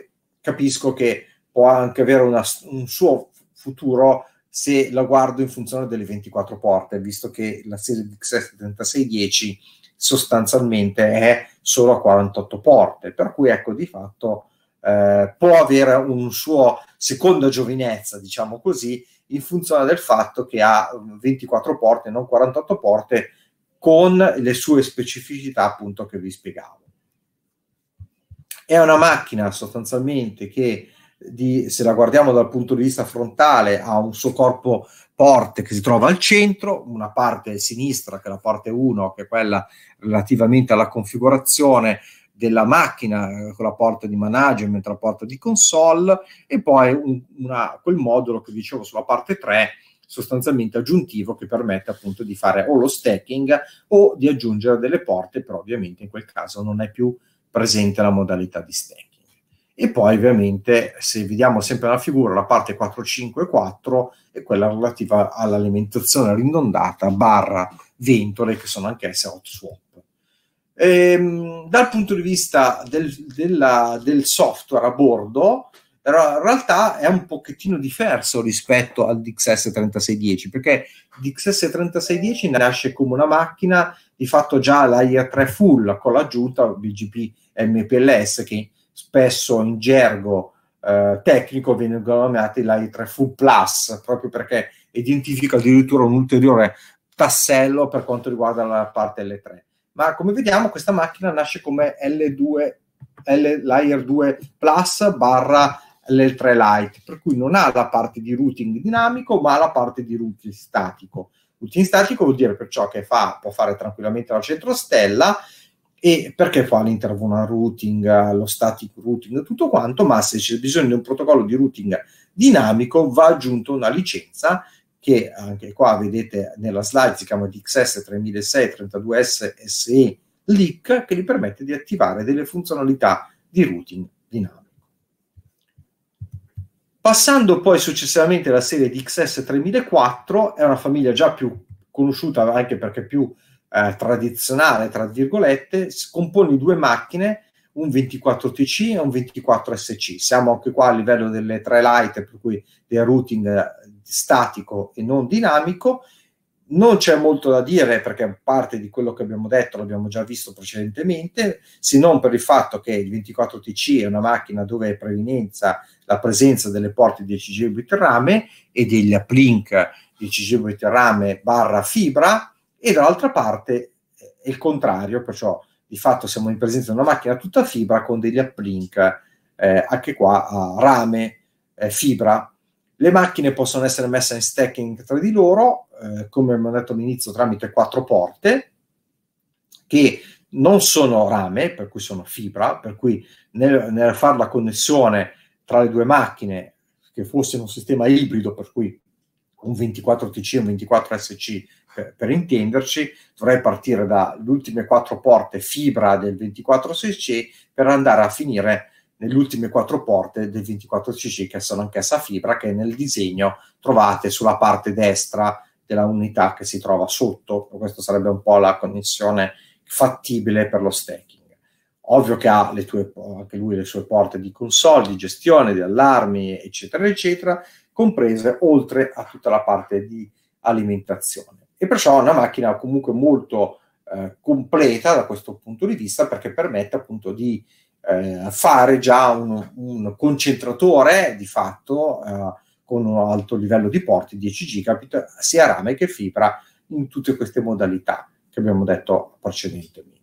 capisco che può anche avere una, un suo futuro se la guardo in funzione delle 24 porte, visto che la serie XS3610 sostanzialmente è solo a 48 porte, per cui ecco di fatto eh, può avere un suo seconda giovinezza, diciamo così, in funzione del fatto che ha 24 mm, porte, non 48 porte, con le sue specificità appunto che vi spiegavo. È una macchina sostanzialmente che di, se la guardiamo dal punto di vista frontale, ha un suo corpo porte che si trova al centro, una parte sinistra che è la parte 1, che è quella relativamente alla configurazione della macchina eh, con la porta di management, la porta di console e poi un, una, quel modulo che dicevo sulla parte 3 sostanzialmente aggiuntivo che permette appunto di fare o lo stacking o di aggiungere delle porte, però ovviamente in quel caso non è più presente la modalità di stacking. E poi ovviamente se vediamo sempre la figura, la parte 454 è quella relativa all'alimentazione ridondata barra ventole che sono anch'esse hot swap. Ehm, dal punto di vista del, della, del software a bordo, in realtà è un pochettino diverso rispetto al DXS3610 perché il DXS3610 nasce come una macchina di fatto già l'AIA3 full con l'aggiunta BGP MPLS che spesso in gergo eh, tecnico vengono chiamati la i 3 Full Plus, proprio perché identifica addirittura un ulteriore tassello per quanto riguarda la parte L3. Ma come vediamo questa macchina nasce come L2, L, Layer 2 Plus barra L3 Lite, per cui non ha la parte di routing dinamico, ma la parte di routing statico. Routing statico vuol dire perciò che fa, può fare tranquillamente la centrostella e perché fa all'interno routing, lo static routing, tutto quanto, ma se c'è bisogno di un protocollo di routing dinamico va aggiunta una licenza che anche qua vedete nella slide si chiama DXS 3006-32S SE Leak che gli permette di attivare delle funzionalità di routing dinamico. Passando poi successivamente alla serie DXS 3004, è una famiglia già più conosciuta anche perché più eh, tradizionale, tra virgolette, componi due macchine, un 24TC e un 24SC. Siamo anche qua a livello delle tre light, per cui del routing eh, statico e non dinamico. Non c'è molto da dire perché parte di quello che abbiamo detto l'abbiamo già visto precedentemente, se non per il fatto che il 24TC è una macchina dove è prevenenza la presenza delle porte 10 gigabit rame e degli uplink 10 gigabit rame barra fibra, e dall'altra parte eh, è il contrario, perciò di fatto siamo in presenza di una macchina tutta fibra con degli uplink eh, anche qua a rame, eh, fibra. Le macchine possono essere messe in stacking tra di loro, eh, come abbiamo detto all'inizio, tramite quattro porte che non sono rame, per cui sono fibra, per cui nel, nel fare la connessione tra le due macchine, che fosse un sistema ibrido, per cui un 24TC e un 24SC per, per intenderci, dovrei partire dalle ultime quattro porte fibra del 24cc per andare a finire nelle ultime quattro porte del 24cc che sono anch'essa fibra che nel disegno trovate sulla parte destra della unità che si trova sotto, questa sarebbe un po' la connessione fattibile per lo stacking. Ovvio che ha tue, anche lui le sue porte di console, di gestione, di allarmi, eccetera, eccetera, comprese oltre a tutta la parte di alimentazione e perciò è una macchina comunque molto eh, completa da questo punto di vista perché permette appunto di eh, fare già un, un, concentratore di fatto eh, con un alto livello di porti 10 gigabit sia rame che fibra in tutte queste modalità che abbiamo detto precedentemente.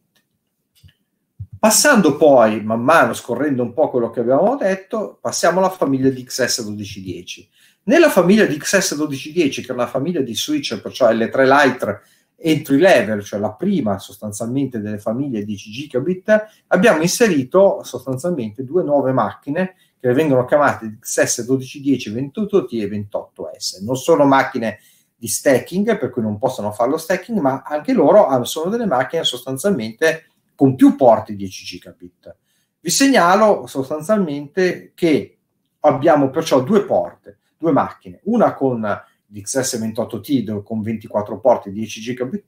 Passando poi, man mano scorrendo un po' quello che abbiamo detto, passiamo alla famiglia di XS1210 nella famiglia di XS1210, che è una famiglia di switcher, cioè le tre light entry level, cioè la prima sostanzialmente delle famiglie 10 gigabit, abbiamo inserito sostanzialmente due nuove macchine che vengono chiamate XS1210 28T e 28S. Non sono macchine di stacking, per cui non possono fare lo stacking, ma anche loro sono delle macchine sostanzialmente con più porti 10 gigabit. Vi segnalo sostanzialmente che abbiamo perciò due porte due macchine, una con l'XS28T con 24 porte 10 gigabit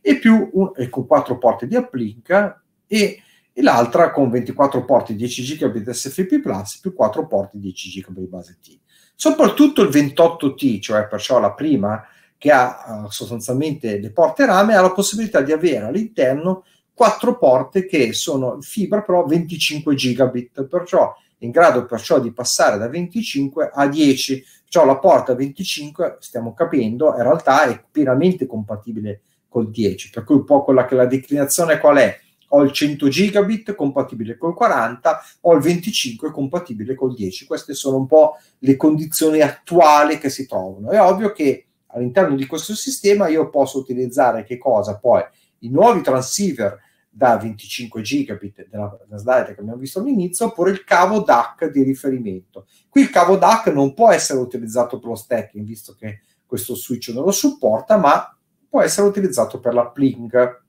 e più un, e con 4 porte di uplink e, e, l'altra con 24 porte 10 gigabit SFP Plus più 4 porte 10 gigabit base T. Soprattutto il 28T, cioè perciò la prima che ha uh, sostanzialmente le porte rame, ha la possibilità di avere all'interno quattro porte che sono fibra però 25 gigabit, perciò in grado perciò di passare da 25 a 10, perciò la porta 25, stiamo capendo, in realtà è pienamente compatibile col 10, per cui un po' quella che la declinazione qual è? Ho il 100 gigabit compatibile col 40, ho il 25 compatibile col 10. Queste sono un po' le condizioni attuali che si trovano. È ovvio che all'interno di questo sistema io posso utilizzare che cosa? Poi i nuovi transceiver da 25 gigabit della, della slide che abbiamo visto all'inizio, oppure il cavo DAC di riferimento. Qui il cavo DAC non può essere utilizzato per lo stacking, visto che questo switch non lo supporta, ma può essere utilizzato per la pling.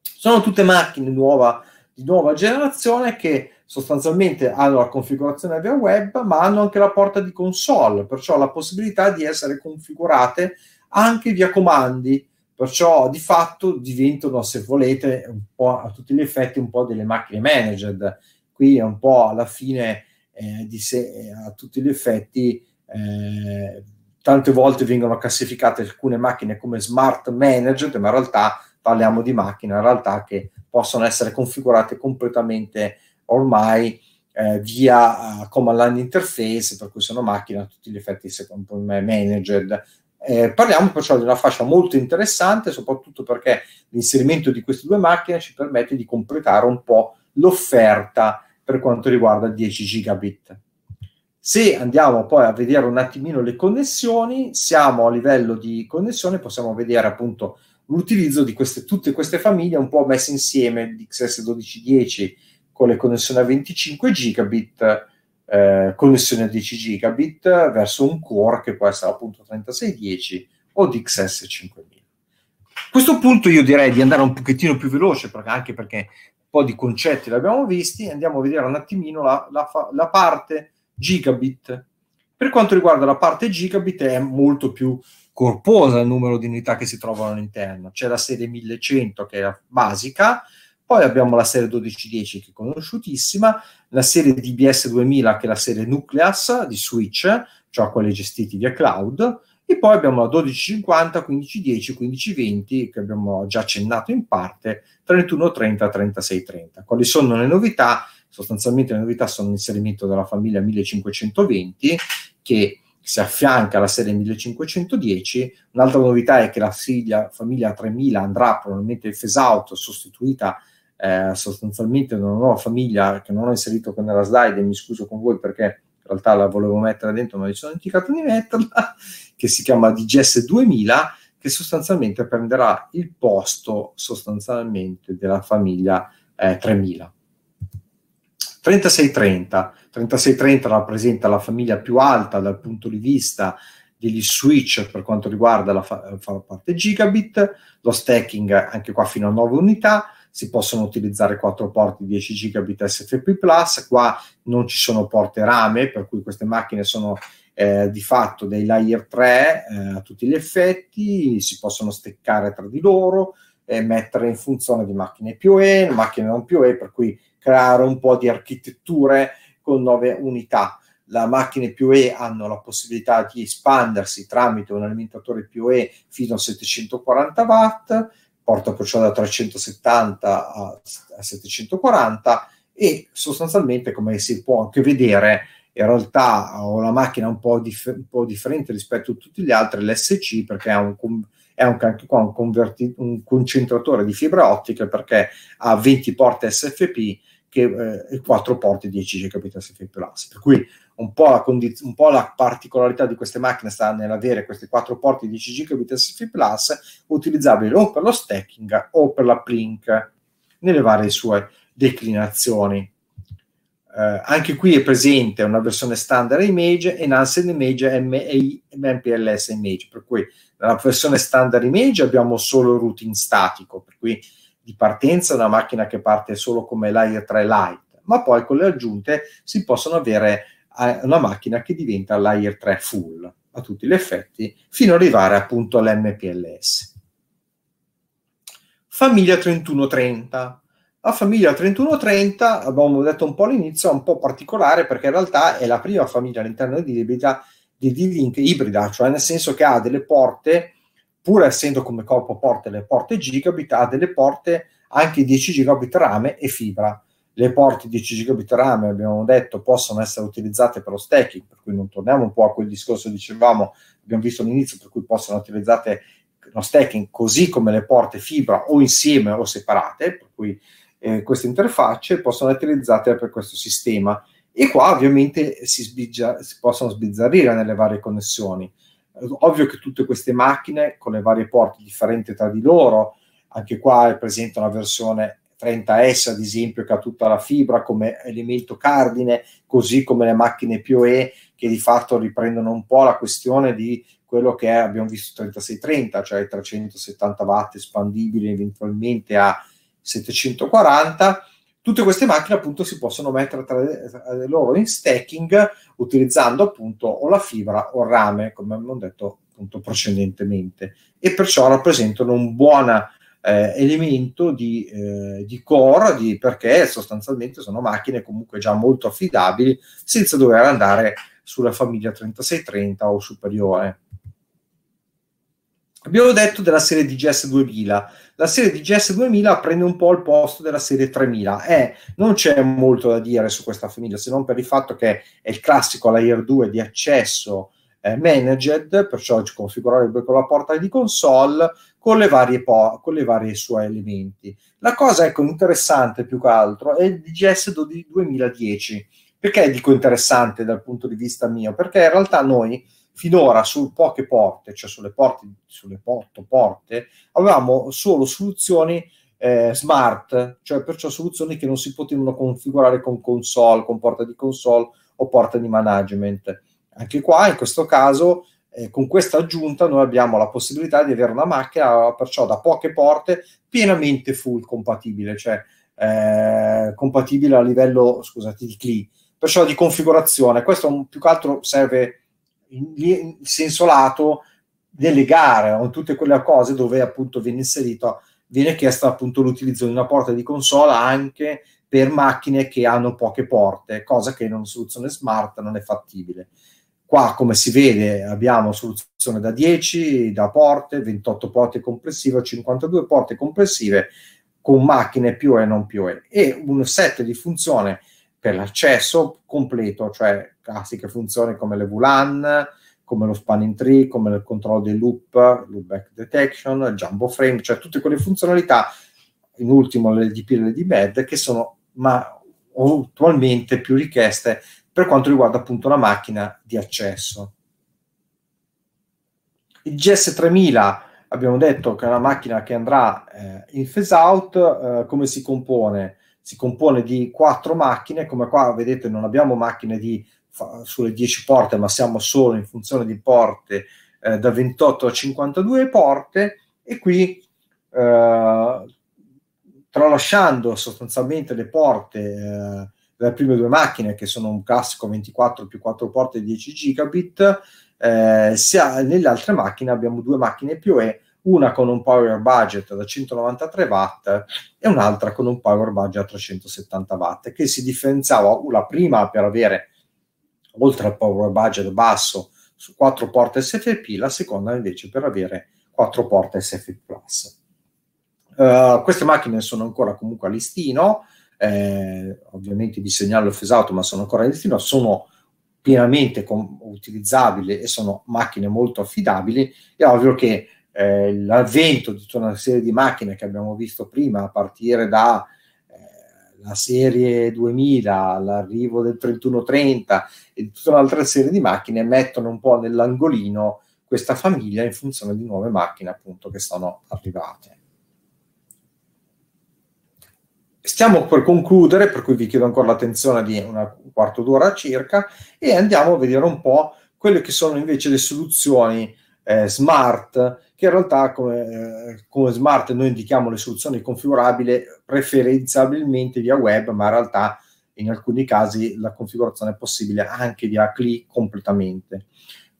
Sono tutte macchine nuova, di nuova generazione che sostanzialmente hanno la configurazione via web, ma hanno anche la porta di console, perciò la possibilità di essere configurate anche via comandi Perciò di fatto diventano, se volete, un po' a tutti gli effetti un po' delle macchine managed. Qui è un po' alla fine eh, di sé, eh, a tutti gli effetti, eh, tante volte vengono classificate alcune macchine come smart managed, ma in realtà parliamo di macchine, in realtà che possono essere configurate completamente ormai eh, via uh, command line interface, per cui sono macchine a tutti gli effetti, secondo me, managed, eh, parliamo perciò di una fascia molto interessante, soprattutto perché l'inserimento di queste due macchine ci permette di completare un po' l'offerta per quanto riguarda 10 gigabit. Se andiamo poi a vedere un attimino le connessioni, siamo a livello di connessione, possiamo vedere appunto l'utilizzo di queste, tutte queste famiglie un po' messe insieme, l'XS1210 con le connessioni a 25 gigabit, eh, connessione a 10 gigabit verso un core che può essere appunto 3610 o DXS5000. A questo punto io direi di andare un pochettino più veloce, perché, anche perché un po' di concetti li abbiamo visti, andiamo a vedere un attimino la, la, la parte gigabit. Per quanto riguarda la parte gigabit è molto più corposa il numero di unità che si trovano all'interno. C'è la serie 1100 che è la basica, poi abbiamo la serie 1210 che è conosciutissima, la serie DBS 2000 che è la serie Nucleus di Switch, cioè quelle gestite via cloud, e poi abbiamo la 1250, 1510, 1520 che abbiamo già accennato in parte, 3130, 3630. Quali sono le novità? Sostanzialmente le novità sono l'inserimento della famiglia 1520 che si affianca alla serie 1510. Un'altra novità è che la famiglia 3000 andrà probabilmente in phase out, sostituita eh, sostanzialmente una nuova famiglia che non ho inserito nella slide e mi scuso con voi perché in realtà la volevo mettere dentro ma mi sono dimenticato di metterla, che si chiama DGS 2000 che sostanzialmente prenderà il posto sostanzialmente della famiglia eh, 3000. 3630. 3630 rappresenta la famiglia più alta dal punto di vista degli switch per quanto riguarda la, fa- parte gigabit, lo stacking anche qua fino a 9 unità, si possono utilizzare quattro porti 10 gigabit SFP+, Plus. qua non ci sono porte rame, per cui queste macchine sono eh, di fatto dei layer 3 eh, a tutti gli effetti, si possono steccare tra di loro, e mettere in funzione di macchine più E, macchine non più E, per cui creare un po' di architetture con nuove unità le macchine più E hanno la possibilità di espandersi tramite un alimentatore più E fino a 740 watt, porta perciò da 370 a, 740 e sostanzialmente come si può anche vedere in realtà ho una macchina un po', dif- un po differente rispetto a tutti gli altri, l'SC perché è un, è un, anche qua un, converti- un concentratore di fibra ottica perché ha 20 porte SFP che, eh, e 4 porte 10 Gigabit SF+. Per cui un po, la condiz- un po' la particolarità di queste macchine sta nell'avere queste 4 porte 10 Gigabit SF+, utilizzabili o per lo stacking o per la Plink nelle varie sue declinazioni. Eh, anche qui è presente una versione standard image, e enhanced image e MPLS image, per cui nella versione standard image abbiamo solo routing statico, per cui di partenza una macchina che parte solo come l'Air 3 Lite, ma poi con le aggiunte si possono avere eh, una macchina che diventa l'Air 3 Full a tutti gli effetti, fino ad arrivare appunto all'MPLS. Famiglia 3130. La famiglia 3130, abbiamo detto un po' all'inizio, è un po' particolare perché in realtà è la prima famiglia all'interno di di D-Link ibrida, cioè nel senso che ha delle porte pur essendo come corpo porte le porte gigabit, ha delle porte anche 10 gigabit rame e fibra. Le porte 10 gigabit rame, abbiamo detto, possono essere utilizzate per lo stacking, per cui non torniamo un po' a quel discorso che dicevamo, abbiamo visto all'inizio, per cui possono essere utilizzate lo stacking così come le porte fibra o insieme o separate, per cui eh, queste interfacce possono essere utilizzate per questo sistema. E qua ovviamente si, sbiggia, si possono sbizzarrire nelle varie connessioni Ovvio che tutte queste macchine con le varie porte differenti tra di loro, anche qua è presente una versione 30S ad esempio che ha tutta la fibra come elemento cardine, così come le macchine più E che di fatto riprendono un po' la questione di quello che è, abbiamo visto 3630, cioè 370 watt espandibili eventualmente a 740 Tutte queste macchine appunto si possono mettere tra, loro in stacking utilizzando appunto o la fibra o il rame, come abbiamo detto appunto precedentemente, e perciò rappresentano un buon eh, elemento di, eh, di core di, perché sostanzialmente sono macchine comunque già molto affidabili senza dover andare sulla famiglia 3630 o superiore. Abbiamo detto della serie DGS 2000. La serie DGS 2000 prende un po' il posto della serie 3000. Eh, non c'è molto da dire su questa famiglia, se non per il fatto che è il classico layer 2 di accesso eh, managed, perciò configurabile con la porta di console, con le varie, po- con le varie sue elementi. La cosa ecco, interessante più che altro è il DGS 2010. Perché dico interessante dal punto di vista mio? Perché in realtà noi finora su poche porte, cioè sulle porte, sulle otto porte, avevamo solo soluzioni eh, smart, cioè perciò soluzioni che non si potevano configurare con console, con porta di console o porta di management. Anche qua, in questo caso, eh, con questa aggiunta noi abbiamo la possibilità di avere una macchina, perciò da poche porte, pienamente full compatibile, cioè eh, compatibile a livello, scusate, di CLI, perciò di configurazione. Questo più che altro serve in, in senso lato delle gare o tutte quelle cose dove appunto viene inserito, viene chiesto appunto l'utilizzo di una porta di console anche per macchine che hanno poche porte, cosa che in una soluzione smart non è fattibile. Qua, come si vede, abbiamo soluzione da 10 da porte, 28 porte complessive, 52 porte complessive con macchine più e non più e, e un set di funzione per l'accesso completo, cioè classiche funzioni come le VLAN, come lo spanning tree, come il controllo dei loop, loopback detection, jumbo frame, cioè tutte quelle funzionalità, in ultimo le l'LDP e l'LDBED, che sono ma, attualmente più richieste per quanto riguarda appunto la macchina di accesso. Il GS3000 abbiamo detto che è una macchina che andrà eh, in phase out, eh, come si compone? si compone di quattro macchine, come qua vedete non abbiamo macchine di, fa, sulle 10 porte, ma siamo solo in funzione di porte eh, da 28 a 52 porte e qui eh, tralasciando sostanzialmente le porte eh, delle prime due macchine che sono un classico 24 più 4 porte 10 gigabit, eh, sia nelle altre macchine abbiamo due macchine più E una con un power budget da 193 watt e un'altra con un power budget a 370 watt, che si differenziava la prima per avere, oltre al power budget basso, su 4 porte SFP, la seconda invece per avere 4 porte SF+. Uh, eh, queste macchine sono ancora comunque a listino, eh, ovviamente di segnalo il fesato, ma sono ancora a listino, sono pienamente com- utilizzabili e sono macchine molto affidabili. È ovvio che eh, l'avvento di tutta una serie di macchine che abbiamo visto prima, a partire dalla eh, serie 2000, l'arrivo del 3130 e di tutta un'altra serie di macchine, mettono un po' nell'angolino questa famiglia in funzione di nuove macchine appunto che sono arrivate. Stiamo per concludere, per cui vi chiedo ancora l'attenzione di una, un quarto d'ora circa e andiamo a vedere un po' quelle che sono invece le soluzioni eh, smart, che in realtà come, eh, come, smart noi indichiamo le soluzioni configurabili preferenzialmente via web, ma in realtà in alcuni casi la configurazione è possibile anche via CLI completamente.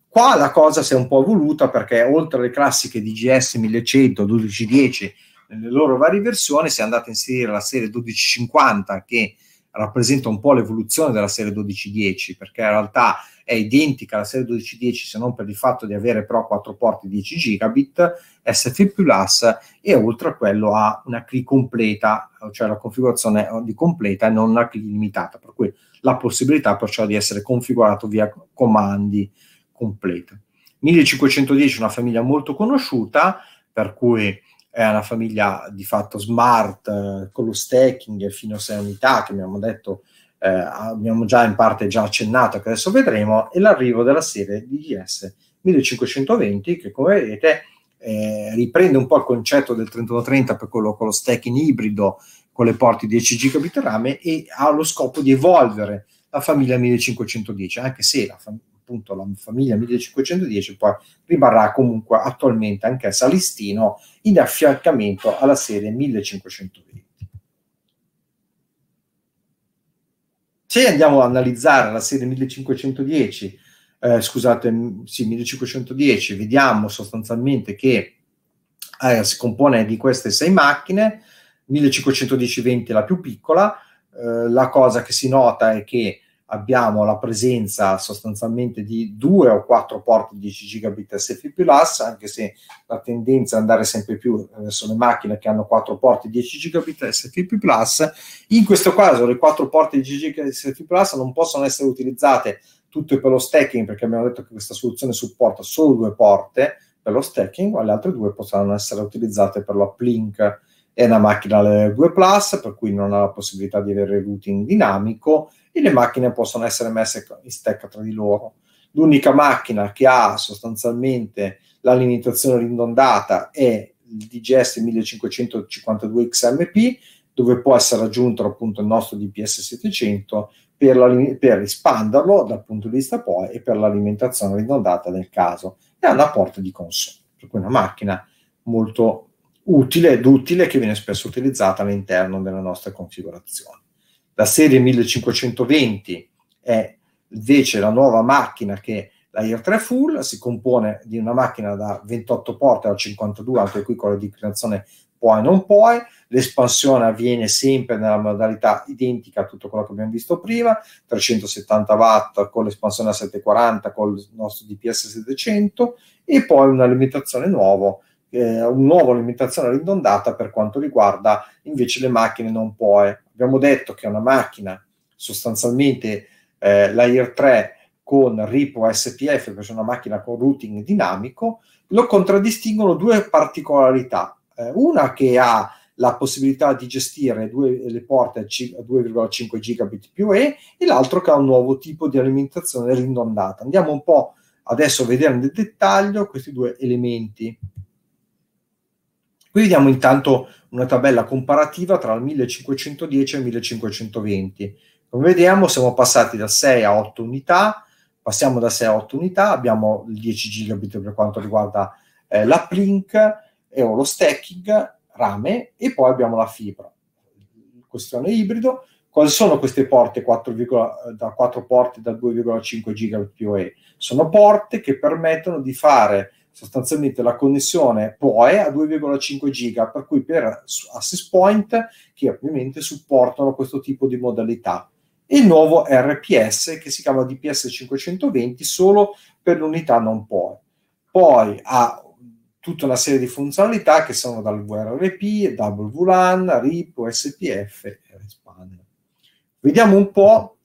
Qua la cosa si è un po' evoluta perché oltre alle classiche DGS 1100, 1210, nelle loro varie versioni, si è andata a inserire la serie 1250 che rappresenta un po' l'evoluzione della serie 1210, perché in realtà è identica alla serie 1210 se non per il fatto di avere però 4 porti 10 gigabit, SF Plus e oltre a quello ha una CLI completa, cioè la configurazione di completa e non una CLI limitata, per cui la possibilità perciò di essere configurato via comandi completa. 1510 è una famiglia molto conosciuta, per cui è una famiglia di fatto smart eh, con lo stacking fino a 6 unità che abbiamo detto eh, abbiamo già in parte già accennato che adesso vedremo e l'arrivo della serie DGS 1520 che come vedete eh, riprende un po' il concetto del 3130 per quello con lo stacking ibrido con le porte 10 gigabit rame e ha lo scopo di evolvere la famiglia 1510 anche se la famiglia appunto la famiglia 1510 poi rimarrà comunque attualmente anch'essa a listino in affiancamento alla serie 1520. Se andiamo ad analizzare la serie 1510, eh, scusate, sì, 1510, vediamo sostanzialmente che eh, si compone di queste sei macchine, 1510-20 la più piccola, eh, la cosa che si nota è che abbiamo la presenza sostanzialmente di due o quattro porte 10 gigabit SFP+, anche se la tendenza è andare sempre più verso eh, le macchine che hanno quattro porte 10 gigabit SFP+. In questo caso le quattro porte 10 gigabit SFP+, non possono essere utilizzate tutte per lo stacking, perché abbiamo detto che questa soluzione supporta solo due porte per lo stacking, ma le altre due potranno essere utilizzate per l'uplink è una macchina 2 eh, per cui non ha la possibilità di avere routing dinamico e le macchine possono essere messe in stecca tra di loro. L'unica macchina che ha sostanzialmente l'alimentazione ridondata è il DGS 1552XMP, dove può essere aggiunto appunto il nostro DPS 700 per, la, per espanderlo dal punto di vista poi e per l'alimentazione ridondata nel caso. E ha una porta di console, per cui una macchina molto utile ed utile che viene spesso utilizzata all'interno delle nostre configurazioni. La serie 1520 è invece la nuova macchina che la Air 3 Full si compone di una macchina da 28 porte a 52, anche qui con la declinazione puoi non puoi, l'espansione avviene sempre nella modalità identica a tutto quello che abbiamo visto prima, 370 watt con l'espansione a 740 con il nostro DPS 700 e poi una limitazione nuova, eh, una nuova limitazione ridondata per quanto riguarda invece le macchine non puoi Abbiamo detto che è una macchina sostanzialmente eh, la 3 con RIPO SPF, che è una macchina con routing dinamico, lo contraddistinguono due particolarità. Eh, una che ha la possibilità di gestire due, le porte a 2,5 gigabit più E e l'altro che ha un nuovo tipo di alimentazione ridondata. Andiamo un po' adesso a vedere nel dettaglio questi due elementi. Qui vediamo intanto una tabella comparativa tra il 1510 e il 1520. Come vediamo siamo passati da 6 a 8 unità, passiamo da 6 a 8 unità, abbiamo il 10 gigabit per quanto riguarda eh, la plink e lo stacking, rame e poi abbiamo la fibra. Questione ibrido, quali sono queste porte 4, da 4 porte da 2,5 gigabit POE? Sono porte che permettono di fare sostanzialmente la connessione POE a 2,5 giga, per cui per access point che ovviamente supportano questo tipo di modalità. E il nuovo RPS che si chiama DPS 520 solo per l'unità non POE. Poi ha tutta una serie di funzionalità che sono dal WRP, WLAN, RIP, USPF e Spanner. Vediamo un po'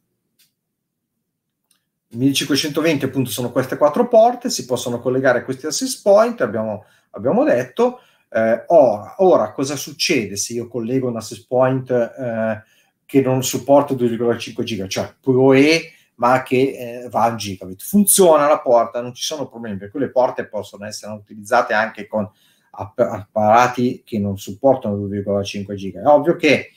1520 appunto sono queste quattro porte, si possono collegare a questi access point, abbiamo, abbiamo detto. Eh, ora, ora, cosa succede se io collego un access point eh, che non supporta 2,5 giga, cioè PoE ma che eh, va a gigabit? Funziona la porta, non ci sono problemi, perché le porte possono essere utilizzate anche con app- apparati che non supportano 2,5 giga. È ovvio che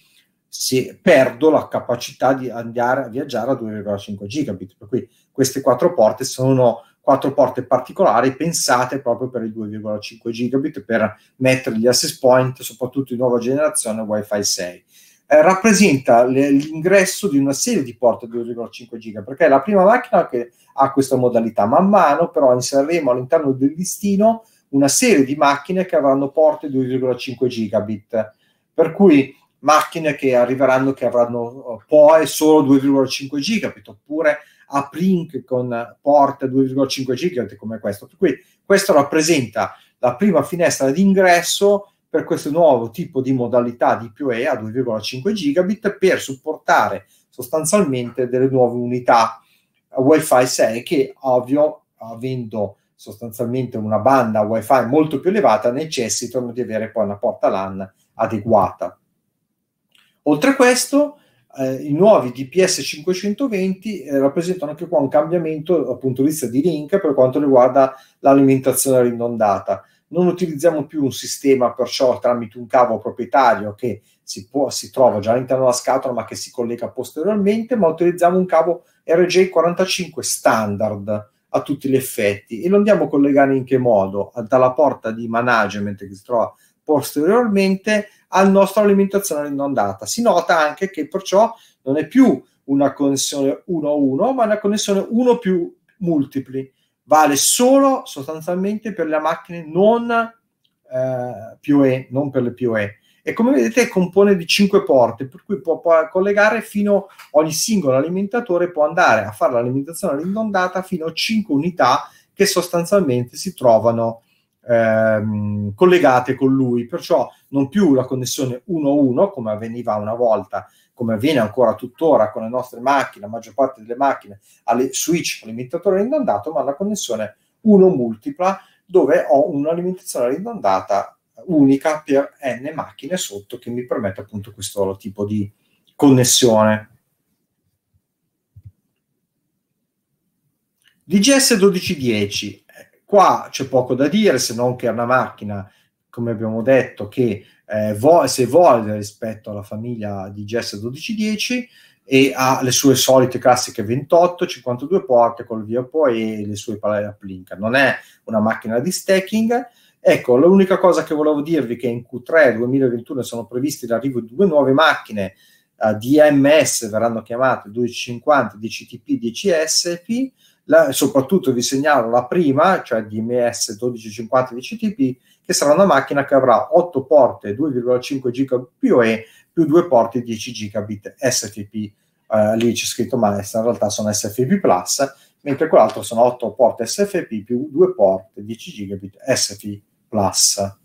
se perdo la capacità di andare a viaggiare a 2,5 gigabit. Per cui queste quattro porte sono quattro porte particolari pensate proprio per i 2,5 gigabit per mettere gli access point, soprattutto di nuova generazione Wi-Fi 6. Eh, rappresenta le, l'ingresso di una serie di porte 2,5 giga perché è la prima macchina che ha questa modalità. Man mano però inseriremo all'interno del listino una serie di macchine che avranno porte 2,5 gigabit. Per cui macchine che arriveranno che avranno oh, poi solo 2,5 gigabit oppure uplink con port 2,5 gigabit come questo. Per cui questo rappresenta la prima finestra di ingresso per questo nuovo tipo di modalità di PoE a 2,5 gigabit per supportare sostanzialmente delle nuove unità Wi-Fi 6 che ovvio avendo sostanzialmente una banda Wi-Fi molto più elevata necessitano di avere poi una porta LAN adeguata. Oltre a questo, eh, i nuovi DPS 520 eh, rappresentano anche qua un cambiamento dal punto di vista di link per quanto riguarda l'alimentazione ridondata. Non utilizziamo più un sistema perciò tramite un cavo proprietario che si, può, si trova già all'interno della scatola ma che si collega posteriormente, ma utilizziamo un cavo RJ45 standard a tutti gli effetti e lo andiamo a collegare in che modo? Dalla porta di management che si trova posteriormente al nostro alimentazione non data. Si nota anche che perciò non è più una connessione 1-1, a ma una connessione 1 più multipli. Vale solo sostanzialmente per le macchine non eh, POE, non per le POE. E come vedete compone di 5 porte, per cui può, può collegare fino ogni singolo alimentatore può andare a fare l'alimentazione all'indondata fino a 5 unità che sostanzialmente si trovano ehm, collegate con lui, perciò non più la connessione 1-1 come avveniva una volta, come avviene ancora tuttora con le nostre macchine, la maggior parte delle macchine ha le switch con l'alimentatore ridondato, ma la connessione 1 multipla dove ho un'alimentazione ridondata unica per n macchine sotto che mi permette appunto questo tipo di connessione. DGS 1210 Qua c'è poco da dire se non che è una macchina, come abbiamo detto, che eh, vo- si evolve rispetto alla famiglia di GS 1210 e ha le sue solite classiche 28, 52 porte col VIOPO e le sue parole a plinca. Non è una macchina di stacking. Ecco, l'unica cosa che volevo dirvi è che in Q3 2021 sono previsti l'arrivo di due nuove macchine uh, eh, DMS, verranno chiamate 250, DCTP, DCSP, la, soprattutto vi segnalo la prima, cioè di MS 1250 DCTP, che sarà una macchina che avrà 8 porte 2,5 gigabit più 2 porte 10 gigabit SFP. Eh, lì c'è scritto maestro, in realtà sono SFP Plus, mentre quell'altro sono 8 porte SFP più 2 porte 10 gigabit SFP Plus.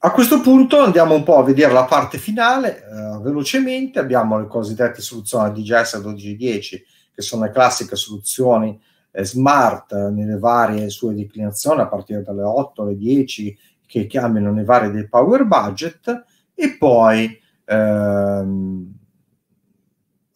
A questo punto andiamo un po' a vedere la parte finale eh, velocemente. Abbiamo le cosiddette soluzioni DGS 1210, che sono le classiche soluzioni eh, smart eh, nelle varie sue declinazioni, a partire dalle 8 alle 10, che chiamano le varie dei power budget. E poi ehm,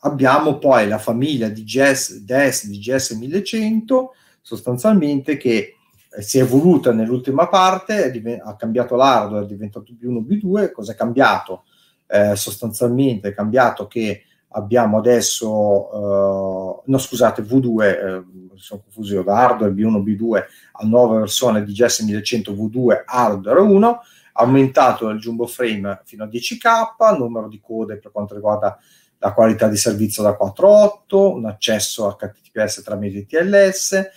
abbiamo poi la famiglia DGS, DES DGS 1100, sostanzialmente che si è evoluta nell'ultima parte, ha cambiato l'hardware, è diventato b 1 B2, cosa è cambiato? Eh, sostanzialmente è cambiato che abbiamo adesso, eh, no scusate, V2, eh, sono confuso io, da hardware B1 B2 a nuova versione di GS 1100 V2 hardware 1, aumentato il jumbo frame fino a 10k, numero di code per quanto riguarda la qualità di servizio da 4.8, un accesso a HTTPS tramite TLS,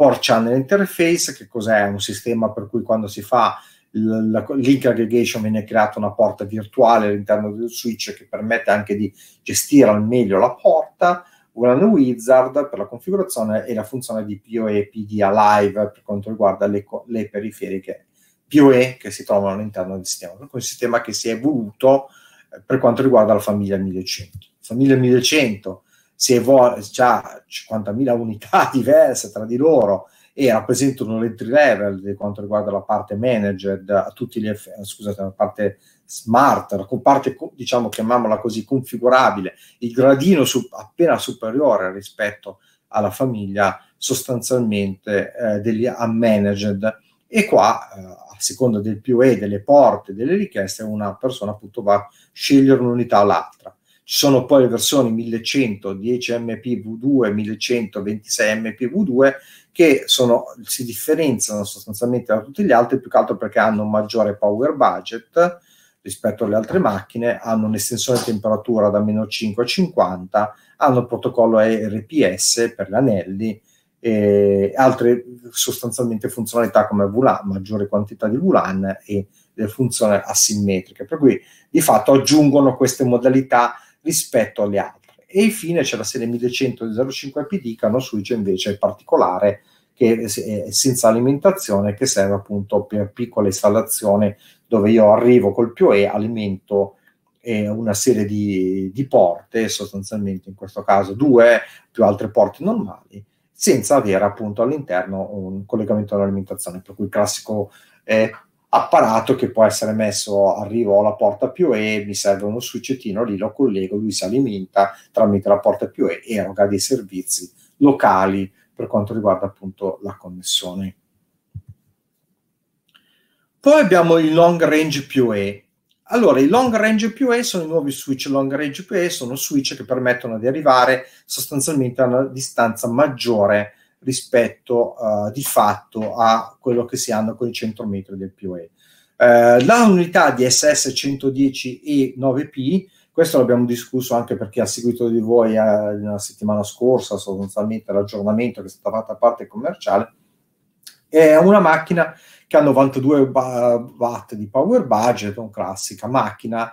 Port Channel Interface, che cos'è? Un sistema per cui quando si fa il link aggregation viene creata una porta virtuale all'interno del switch che permette anche di gestire al meglio la porta, una wizard per la configurazione e la funzione di PoE PDA live per quanto riguarda le, le periferiche PoE che si trovano all'interno del sistema. un sistema che si è evoluto eh, per quanto riguarda la famiglia 1100. Famiglia 1100 se ha 50.000 unità diverse tra di loro e rappresentano l'entry level per quanto riguarda la parte managed, a tutti gli eff- scusate, la parte smart, la parte diciamo chiamiamola così configurabile, il gradino su- appena superiore rispetto alla famiglia sostanzialmente eh, degli unmanaged e qua eh, a seconda del POE, delle porte, delle richieste una persona appunto va a scegliere un'unità all'altra ci sono poi le versioni 1100, 10 MPV2, 1100, 26 MPV2 che sono, si differenziano sostanzialmente da tutti gli altri più che altro perché hanno un maggiore power budget rispetto alle altre macchine, hanno un'estensione di temperatura da meno 5 a 50, hanno il protocollo RPS per gli anelli e altre sostanzialmente funzionalità come VLAN, maggiore quantità di VLAN e le funzioni asimmetriche. Per cui di fatto aggiungono queste modalità rispetto alle altre. E infine c'è la serie 1100 05PD che hanno switch invece particolare che è senza alimentazione che serve appunto per piccola installazione dove io arrivo col POE, alimento eh, una serie di, di porte, sostanzialmente in questo caso due più altre porte normali, senza avere appunto all'interno un collegamento all'alimentazione, per cui il classico eh, apparato che può essere messo, arrivo alla porta più E, mi serve uno switchettino lì, lo collego, lui si alimenta tramite la porta più E, eroga dei servizi locali per quanto riguarda appunto la connessione. Poi abbiamo il long range più E. Allora, i long range più E sono i nuovi switch long range più E, sono switch che permettono di arrivare sostanzialmente a una distanza maggiore rispetto uh, di fatto a quello che si hanno con i 100 metri del POE. Uh, eh, la unità di SS 110 e 9P, questo l'abbiamo discusso anche perché ha seguito di voi eh, la settimana scorsa, sostanzialmente l'aggiornamento che è stato fatto a parte commerciale, è una macchina che ha 92 watt di power budget, una classica macchina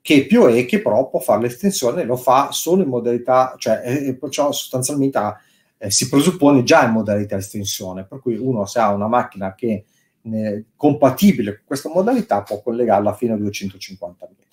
che più è che però può fare l'estensione, lo fa solo in modalità, cioè perciò sostanzialmente ha eh, si presuppone già in modalità estensione, per cui uno se ha una macchina che è eh, compatibile con questa modalità può collegarla fino a 250 metri.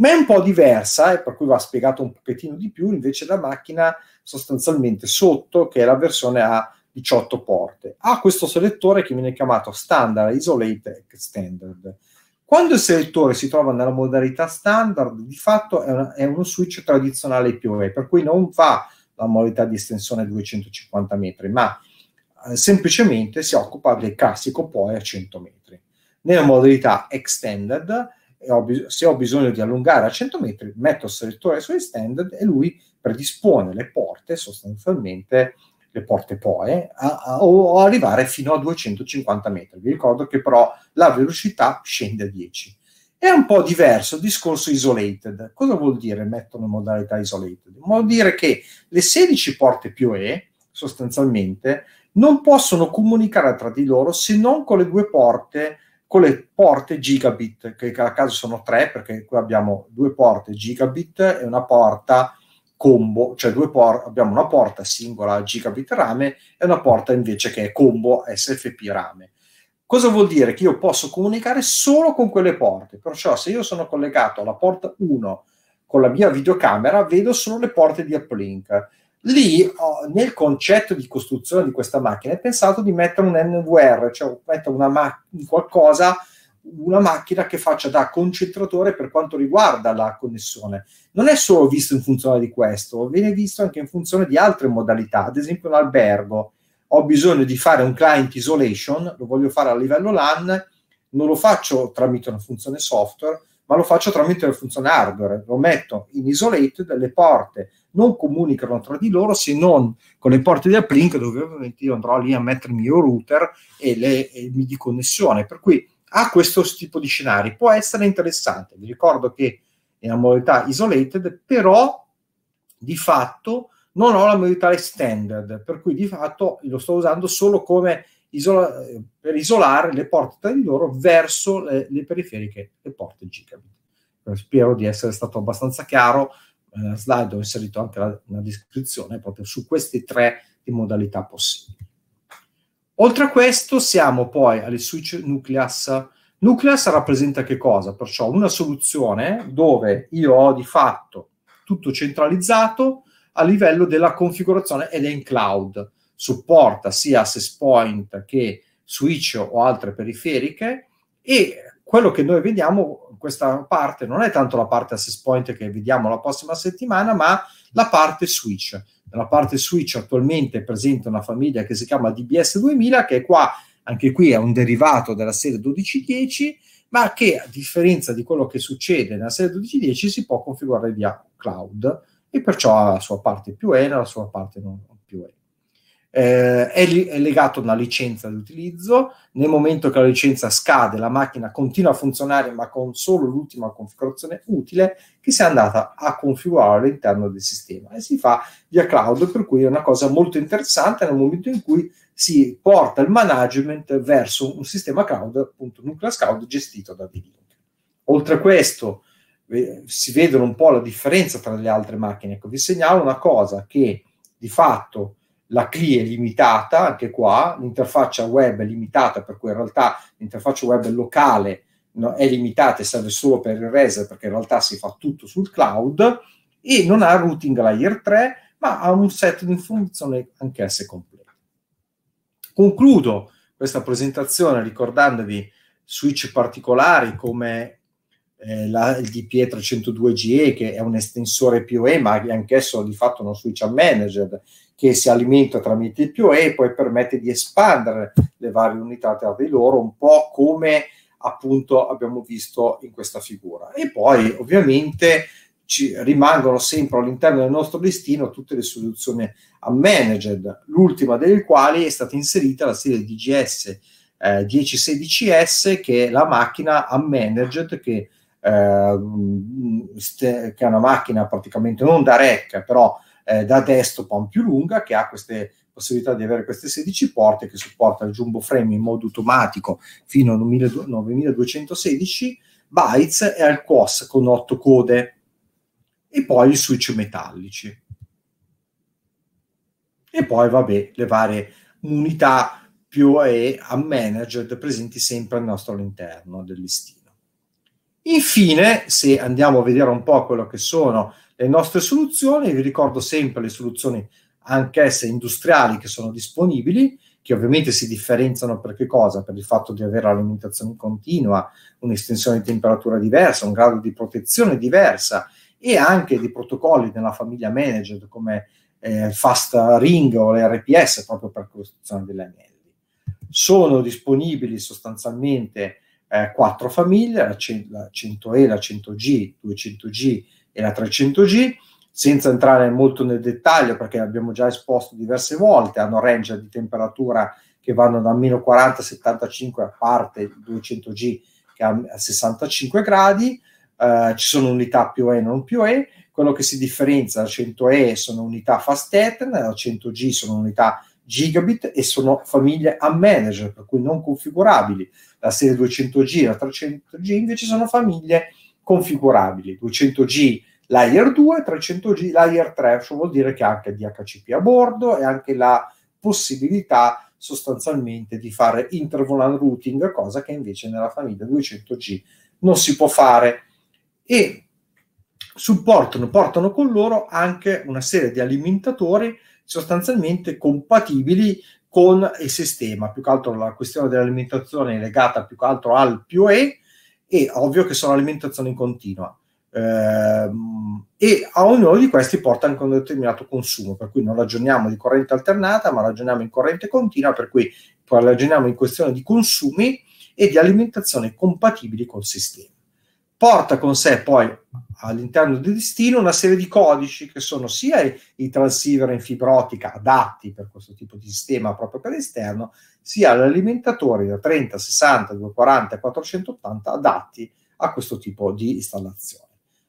Ma è un po' diversa e per cui va spiegato un pochettino di più invece la macchina sostanzialmente sotto che è la versione a 18 porte. Ha questo selettore che viene chiamato Standard Isolate Extended. Quando il selettore si trova nella modalità standard, di fatto è, una, è uno switch tradizionale PoE, per cui non fa la modalità di estensione 250 metri, ma eh, semplicemente si occupa del classico poi a 100 metri. Nella modalità extended, se ho bisogno di allungare a 100 metri, metto il selettore su extended e lui predispone le porte sostanzialmente le porte poe o arrivare fino a 250 metri. Vi ricordo che però la velocità scende a 10 è un po' diverso il discorso isolated. Cosa vuol dire mettono in modalità isolated? Vuol dire che le 16 porte più E, sostanzialmente, non possono comunicare tra di loro se non con le due porte, con le porte gigabit, che a caso sono tre, perché qui abbiamo due porte gigabit e una porta combo, cioè due por- abbiamo una porta singola gigabit rame e una porta invece che è combo SFP rame. Cosa vuol dire? Che io posso comunicare solo con quelle porte, perciò se io sono collegato alla porta 1 con la mia videocamera, vedo solo le porte di uplink. Lì, nel concetto di costruzione di questa macchina, è pensato di mettere un NVR, cioè mettere una ma- qualcosa una macchina che faccia da concentratore per quanto riguarda la connessione. Non è solo visto in funzione di questo, viene visto anche in funzione di altre modalità, ad esempio un albergo ho bisogno di fare un client isolation, lo voglio fare a livello LAN, non lo faccio tramite una funzione software, ma lo faccio tramite una funzione hardware, lo metto in isolated, le porte non comunicano tra di loro se non con le porte di uplink dove ovviamente io andrò lì a mettere il mio router e, le, e di connessione, per cui ha questo tipo di scenari, può essere interessante, vi ricordo che è una modalità isolated, però di fatto non ho la modalità standard, per cui di fatto lo sto usando solo come isola- per isolare le porte tra di loro verso le, le periferiche, le porte gigabit. Eh, spero di essere stato abbastanza chiaro, nella eh, slide ho inserito anche la, una descrizione proprio su queste tre modalità possibili. Oltre a questo siamo poi alle switch nucleus. Nucleus rappresenta che cosa? Perciò una soluzione dove io ho di fatto tutto centralizzato, a livello della configurazione ed è in cloud. Supporta sia access point che switch o altre periferiche e quello che noi vediamo in questa parte non è tanto la parte access point che vediamo la prossima settimana, ma la parte switch. Nella parte switch attualmente è presente una famiglia che si chiama DBS 2000 che è qua anche qui è un derivato della serie 1210, ma che a differenza di quello che succede nella serie 1210 si può configurare via cloud e perciò ha la sua parte più E e la sua parte non più E. Eh, è, li- è, legato a una licenza di utilizzo, nel momento che la licenza scade la macchina continua a funzionare ma con solo l'ultima configurazione utile che si è andata a configurare all'interno del sistema e si fa via cloud per cui è una cosa molto interessante nel momento in cui si porta il management verso un sistema cloud, appunto Nucleus Cloud gestito da D-Link. Oltre a questo si vedono un po' la differenza tra le altre macchine. Ecco, vi segnalo una cosa che di fatto la CLI è limitata, anche qua l'interfaccia web è limitata, per cui in realtà l'interfaccia web locale no, è limitata e serve solo per il reser, perché in realtà si fa tutto sul cloud e non ha routing layer 3, ma ha un set di funzioni anch'esse complete. Concludo questa presentazione ricordandovi switch particolari come eh, la, il DPE 302GE che è un estensore POE ma anch'esso di fatto uno switch managed che si alimenta tramite il POE e poi permette di espandere le varie unità tra di loro un po' come appunto abbiamo visto in questa figura e poi ovviamente ci rimangono sempre all'interno del nostro destino tutte le soluzioni unmanaged l'ultima delle quali è stata inserita la serie DGS eh, 1016S che è la macchina unmanaged che eh, che è una macchina praticamente non da rack, però eh, da desktop più lunga, che ha queste possibilità di avere queste 16 porte che supporta il jumbo frame in modo automatico fino a 9216 bytes e al COS con 8 code e poi i switch metallici e poi vabbè le varie unità più e unmanaged presenti sempre al nostro all'interno del listino Infine, se andiamo a vedere un po' quello che sono le nostre soluzioni, vi ricordo sempre le soluzioni anch'esse industriali che sono disponibili, che ovviamente si differenziano per che cosa? Per il fatto di avere l'alimentazione continua, un'estensione di temperatura diversa, un grado di protezione diversa e anche di protocolli nella famiglia managed come eh, Fast Ring o le RPS proprio per costruzione degli anelli. Sono disponibili sostanzialmente eh, quattro famiglie, la, C- la 100E, la 100G, 200G e la 300G, senza entrare molto nel dettaglio perché l'abbiamo già esposto diverse volte, hanno range di temperatura che vanno da meno 40 a 75 a parte il 200G che ha 65 gradi, eh, ci sono unità più E e non più E, quello che si differenzia, la 100E sono unità fast ethernet, la 100G sono unità gigabit e sono famiglie a manager, per cui non configurabili. La serie 200G e la 300G invece sono famiglie configurabili. 200G layer 2, 300G layer 3, ciò vuol dire che anche DHCP a bordo e anche la possibilità sostanzialmente di fare interval routing, cosa che invece nella famiglia 200G non si può fare. E supportano, portano con loro anche una serie di alimentatori sostanzialmente compatibili con il sistema, più che altro la questione dell'alimentazione è legata più che altro al più E e ovvio che sono alimentazioni in continua. Eh, e a ognuno di questi porta anche un determinato consumo, per cui non ragioniamo di corrente alternata, ma ragioniamo in corrente continua, per cui ragioniamo in questione di consumi e di alimentazione compatibili col sistema porta con sé poi all'interno del destino una serie di codici che sono sia i, i transceiver in fibra ottica adatti per questo tipo di sistema proprio per esterno, sia l'alimentatore da 30, 60, 240 e 480 adatti a questo tipo di installazione.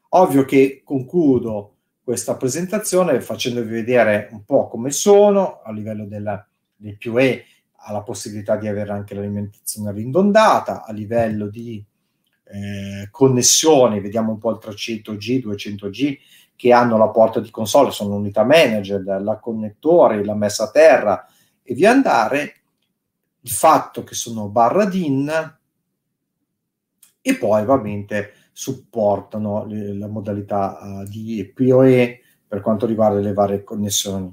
Ovvio che concludo questa presentazione facendovi vedere un po' come sono a livello della, del PUE ha la possibilità di avere anche l'alimentazione ridondata a livello di eh, connessioni, vediamo un po' il 300G, 200G che hanno la porta di console, sono l'unità manager, la connettore, la messa a terra e via andare, il fatto che sono barra DIN e poi ovviamente supportano le, la modalità uh, di PoE per quanto riguarda le varie connessioni.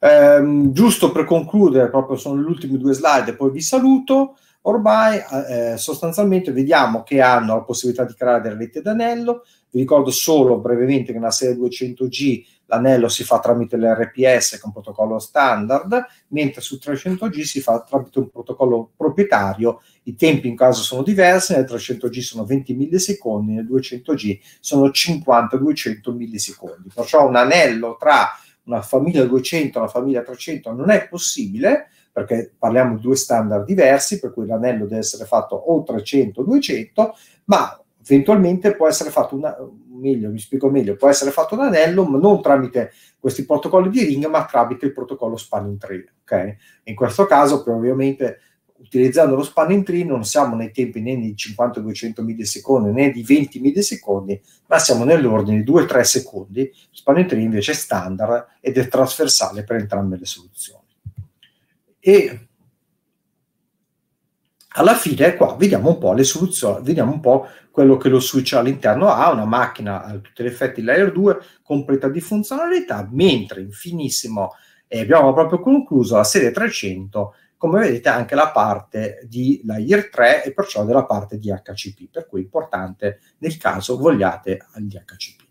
Ehm, giusto per concludere, proprio sono le ultime due slide e poi vi saluto. Ormai eh, eh, sostanzialmente vediamo che hanno la possibilità di creare delle reti d'anello. Vi ricordo solo brevemente che nella serie 200G l'anello si fa tramite l'RPS, che è un protocollo standard, mentre su 300G si fa tramite un protocollo proprietario. I tempi in caso sono diversi, nel 300G sono 20 millisecondi, nel 200G sono 50-200 millisecondi. Perciò un anello tra una famiglia 200 e una famiglia 300 non è possibile, perché parliamo di due standard diversi, per cui l'anello deve essere fatto o 300 o 200, ma eventualmente può essere fatto una, meglio, mi spiego meglio, può essere fatto un anello, ma non tramite questi protocolli di ring, ma tramite il protocollo spanning tree. Okay? In questo caso, ovviamente, utilizzando lo spanning tree non siamo nei tempi né di 50-200 millisecondi né di 20 millisecondi, ma siamo nell'ordine di 2-3 secondi. Spanning tree invece è standard ed è trasversale per entrambe le soluzioni. E alla fine qua vediamo un po' le soluzioni, vediamo un po' quello che lo switch all'interno ha, una macchina a tutti gli effetti layer 2 completa di funzionalità, mentre in finissimo, e eh, abbiamo proprio concluso la serie 300, come vedete anche la parte di layer 3 e perciò della parte di HCP, per cui è importante nel caso vogliate al DHCP.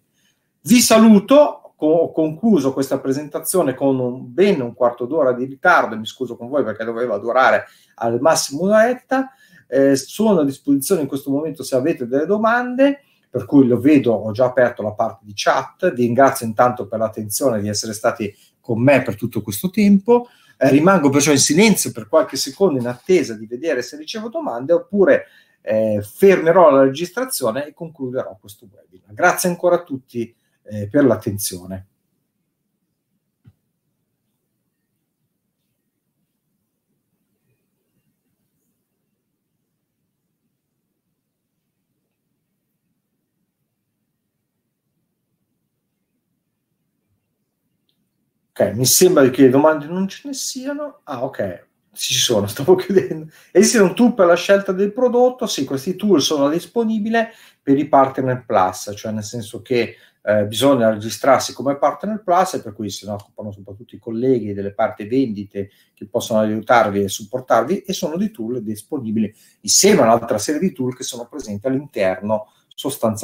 Vi saluto, ho concluso questa presentazione con un, ben un quarto d'ora di ritardo, mi scuso con voi perché doveva durare al massimo un'oretta, eh, sono a disposizione in questo momento se avete delle domande, per cui lo vedo, ho già aperto la parte di chat, vi ringrazio intanto per l'attenzione di essere stati con me per tutto questo tempo, eh, rimango perciò in silenzio per qualche secondo in attesa di vedere se ricevo domande oppure eh, fermerò la registrazione e concluderò questo webinar. Grazie ancora a tutti eh, per l'attenzione. Ok, mi sembra che domande non ce ne siano. Ah, ok, ci sono, stavo chiudendo. Esistono tool per la scelta del prodotto? Sì, questi tool sono disponibili per i partner plus, cioè nel senso che eh, bisogna registrarsi come partner plus, per cui se ne occupano soprattutto i colleghi delle parti vendite che possono aiutarvi e supportarvi e sono dei tool disponibili insieme a un'altra serie di tool che sono presenti all'interno sostanzialmente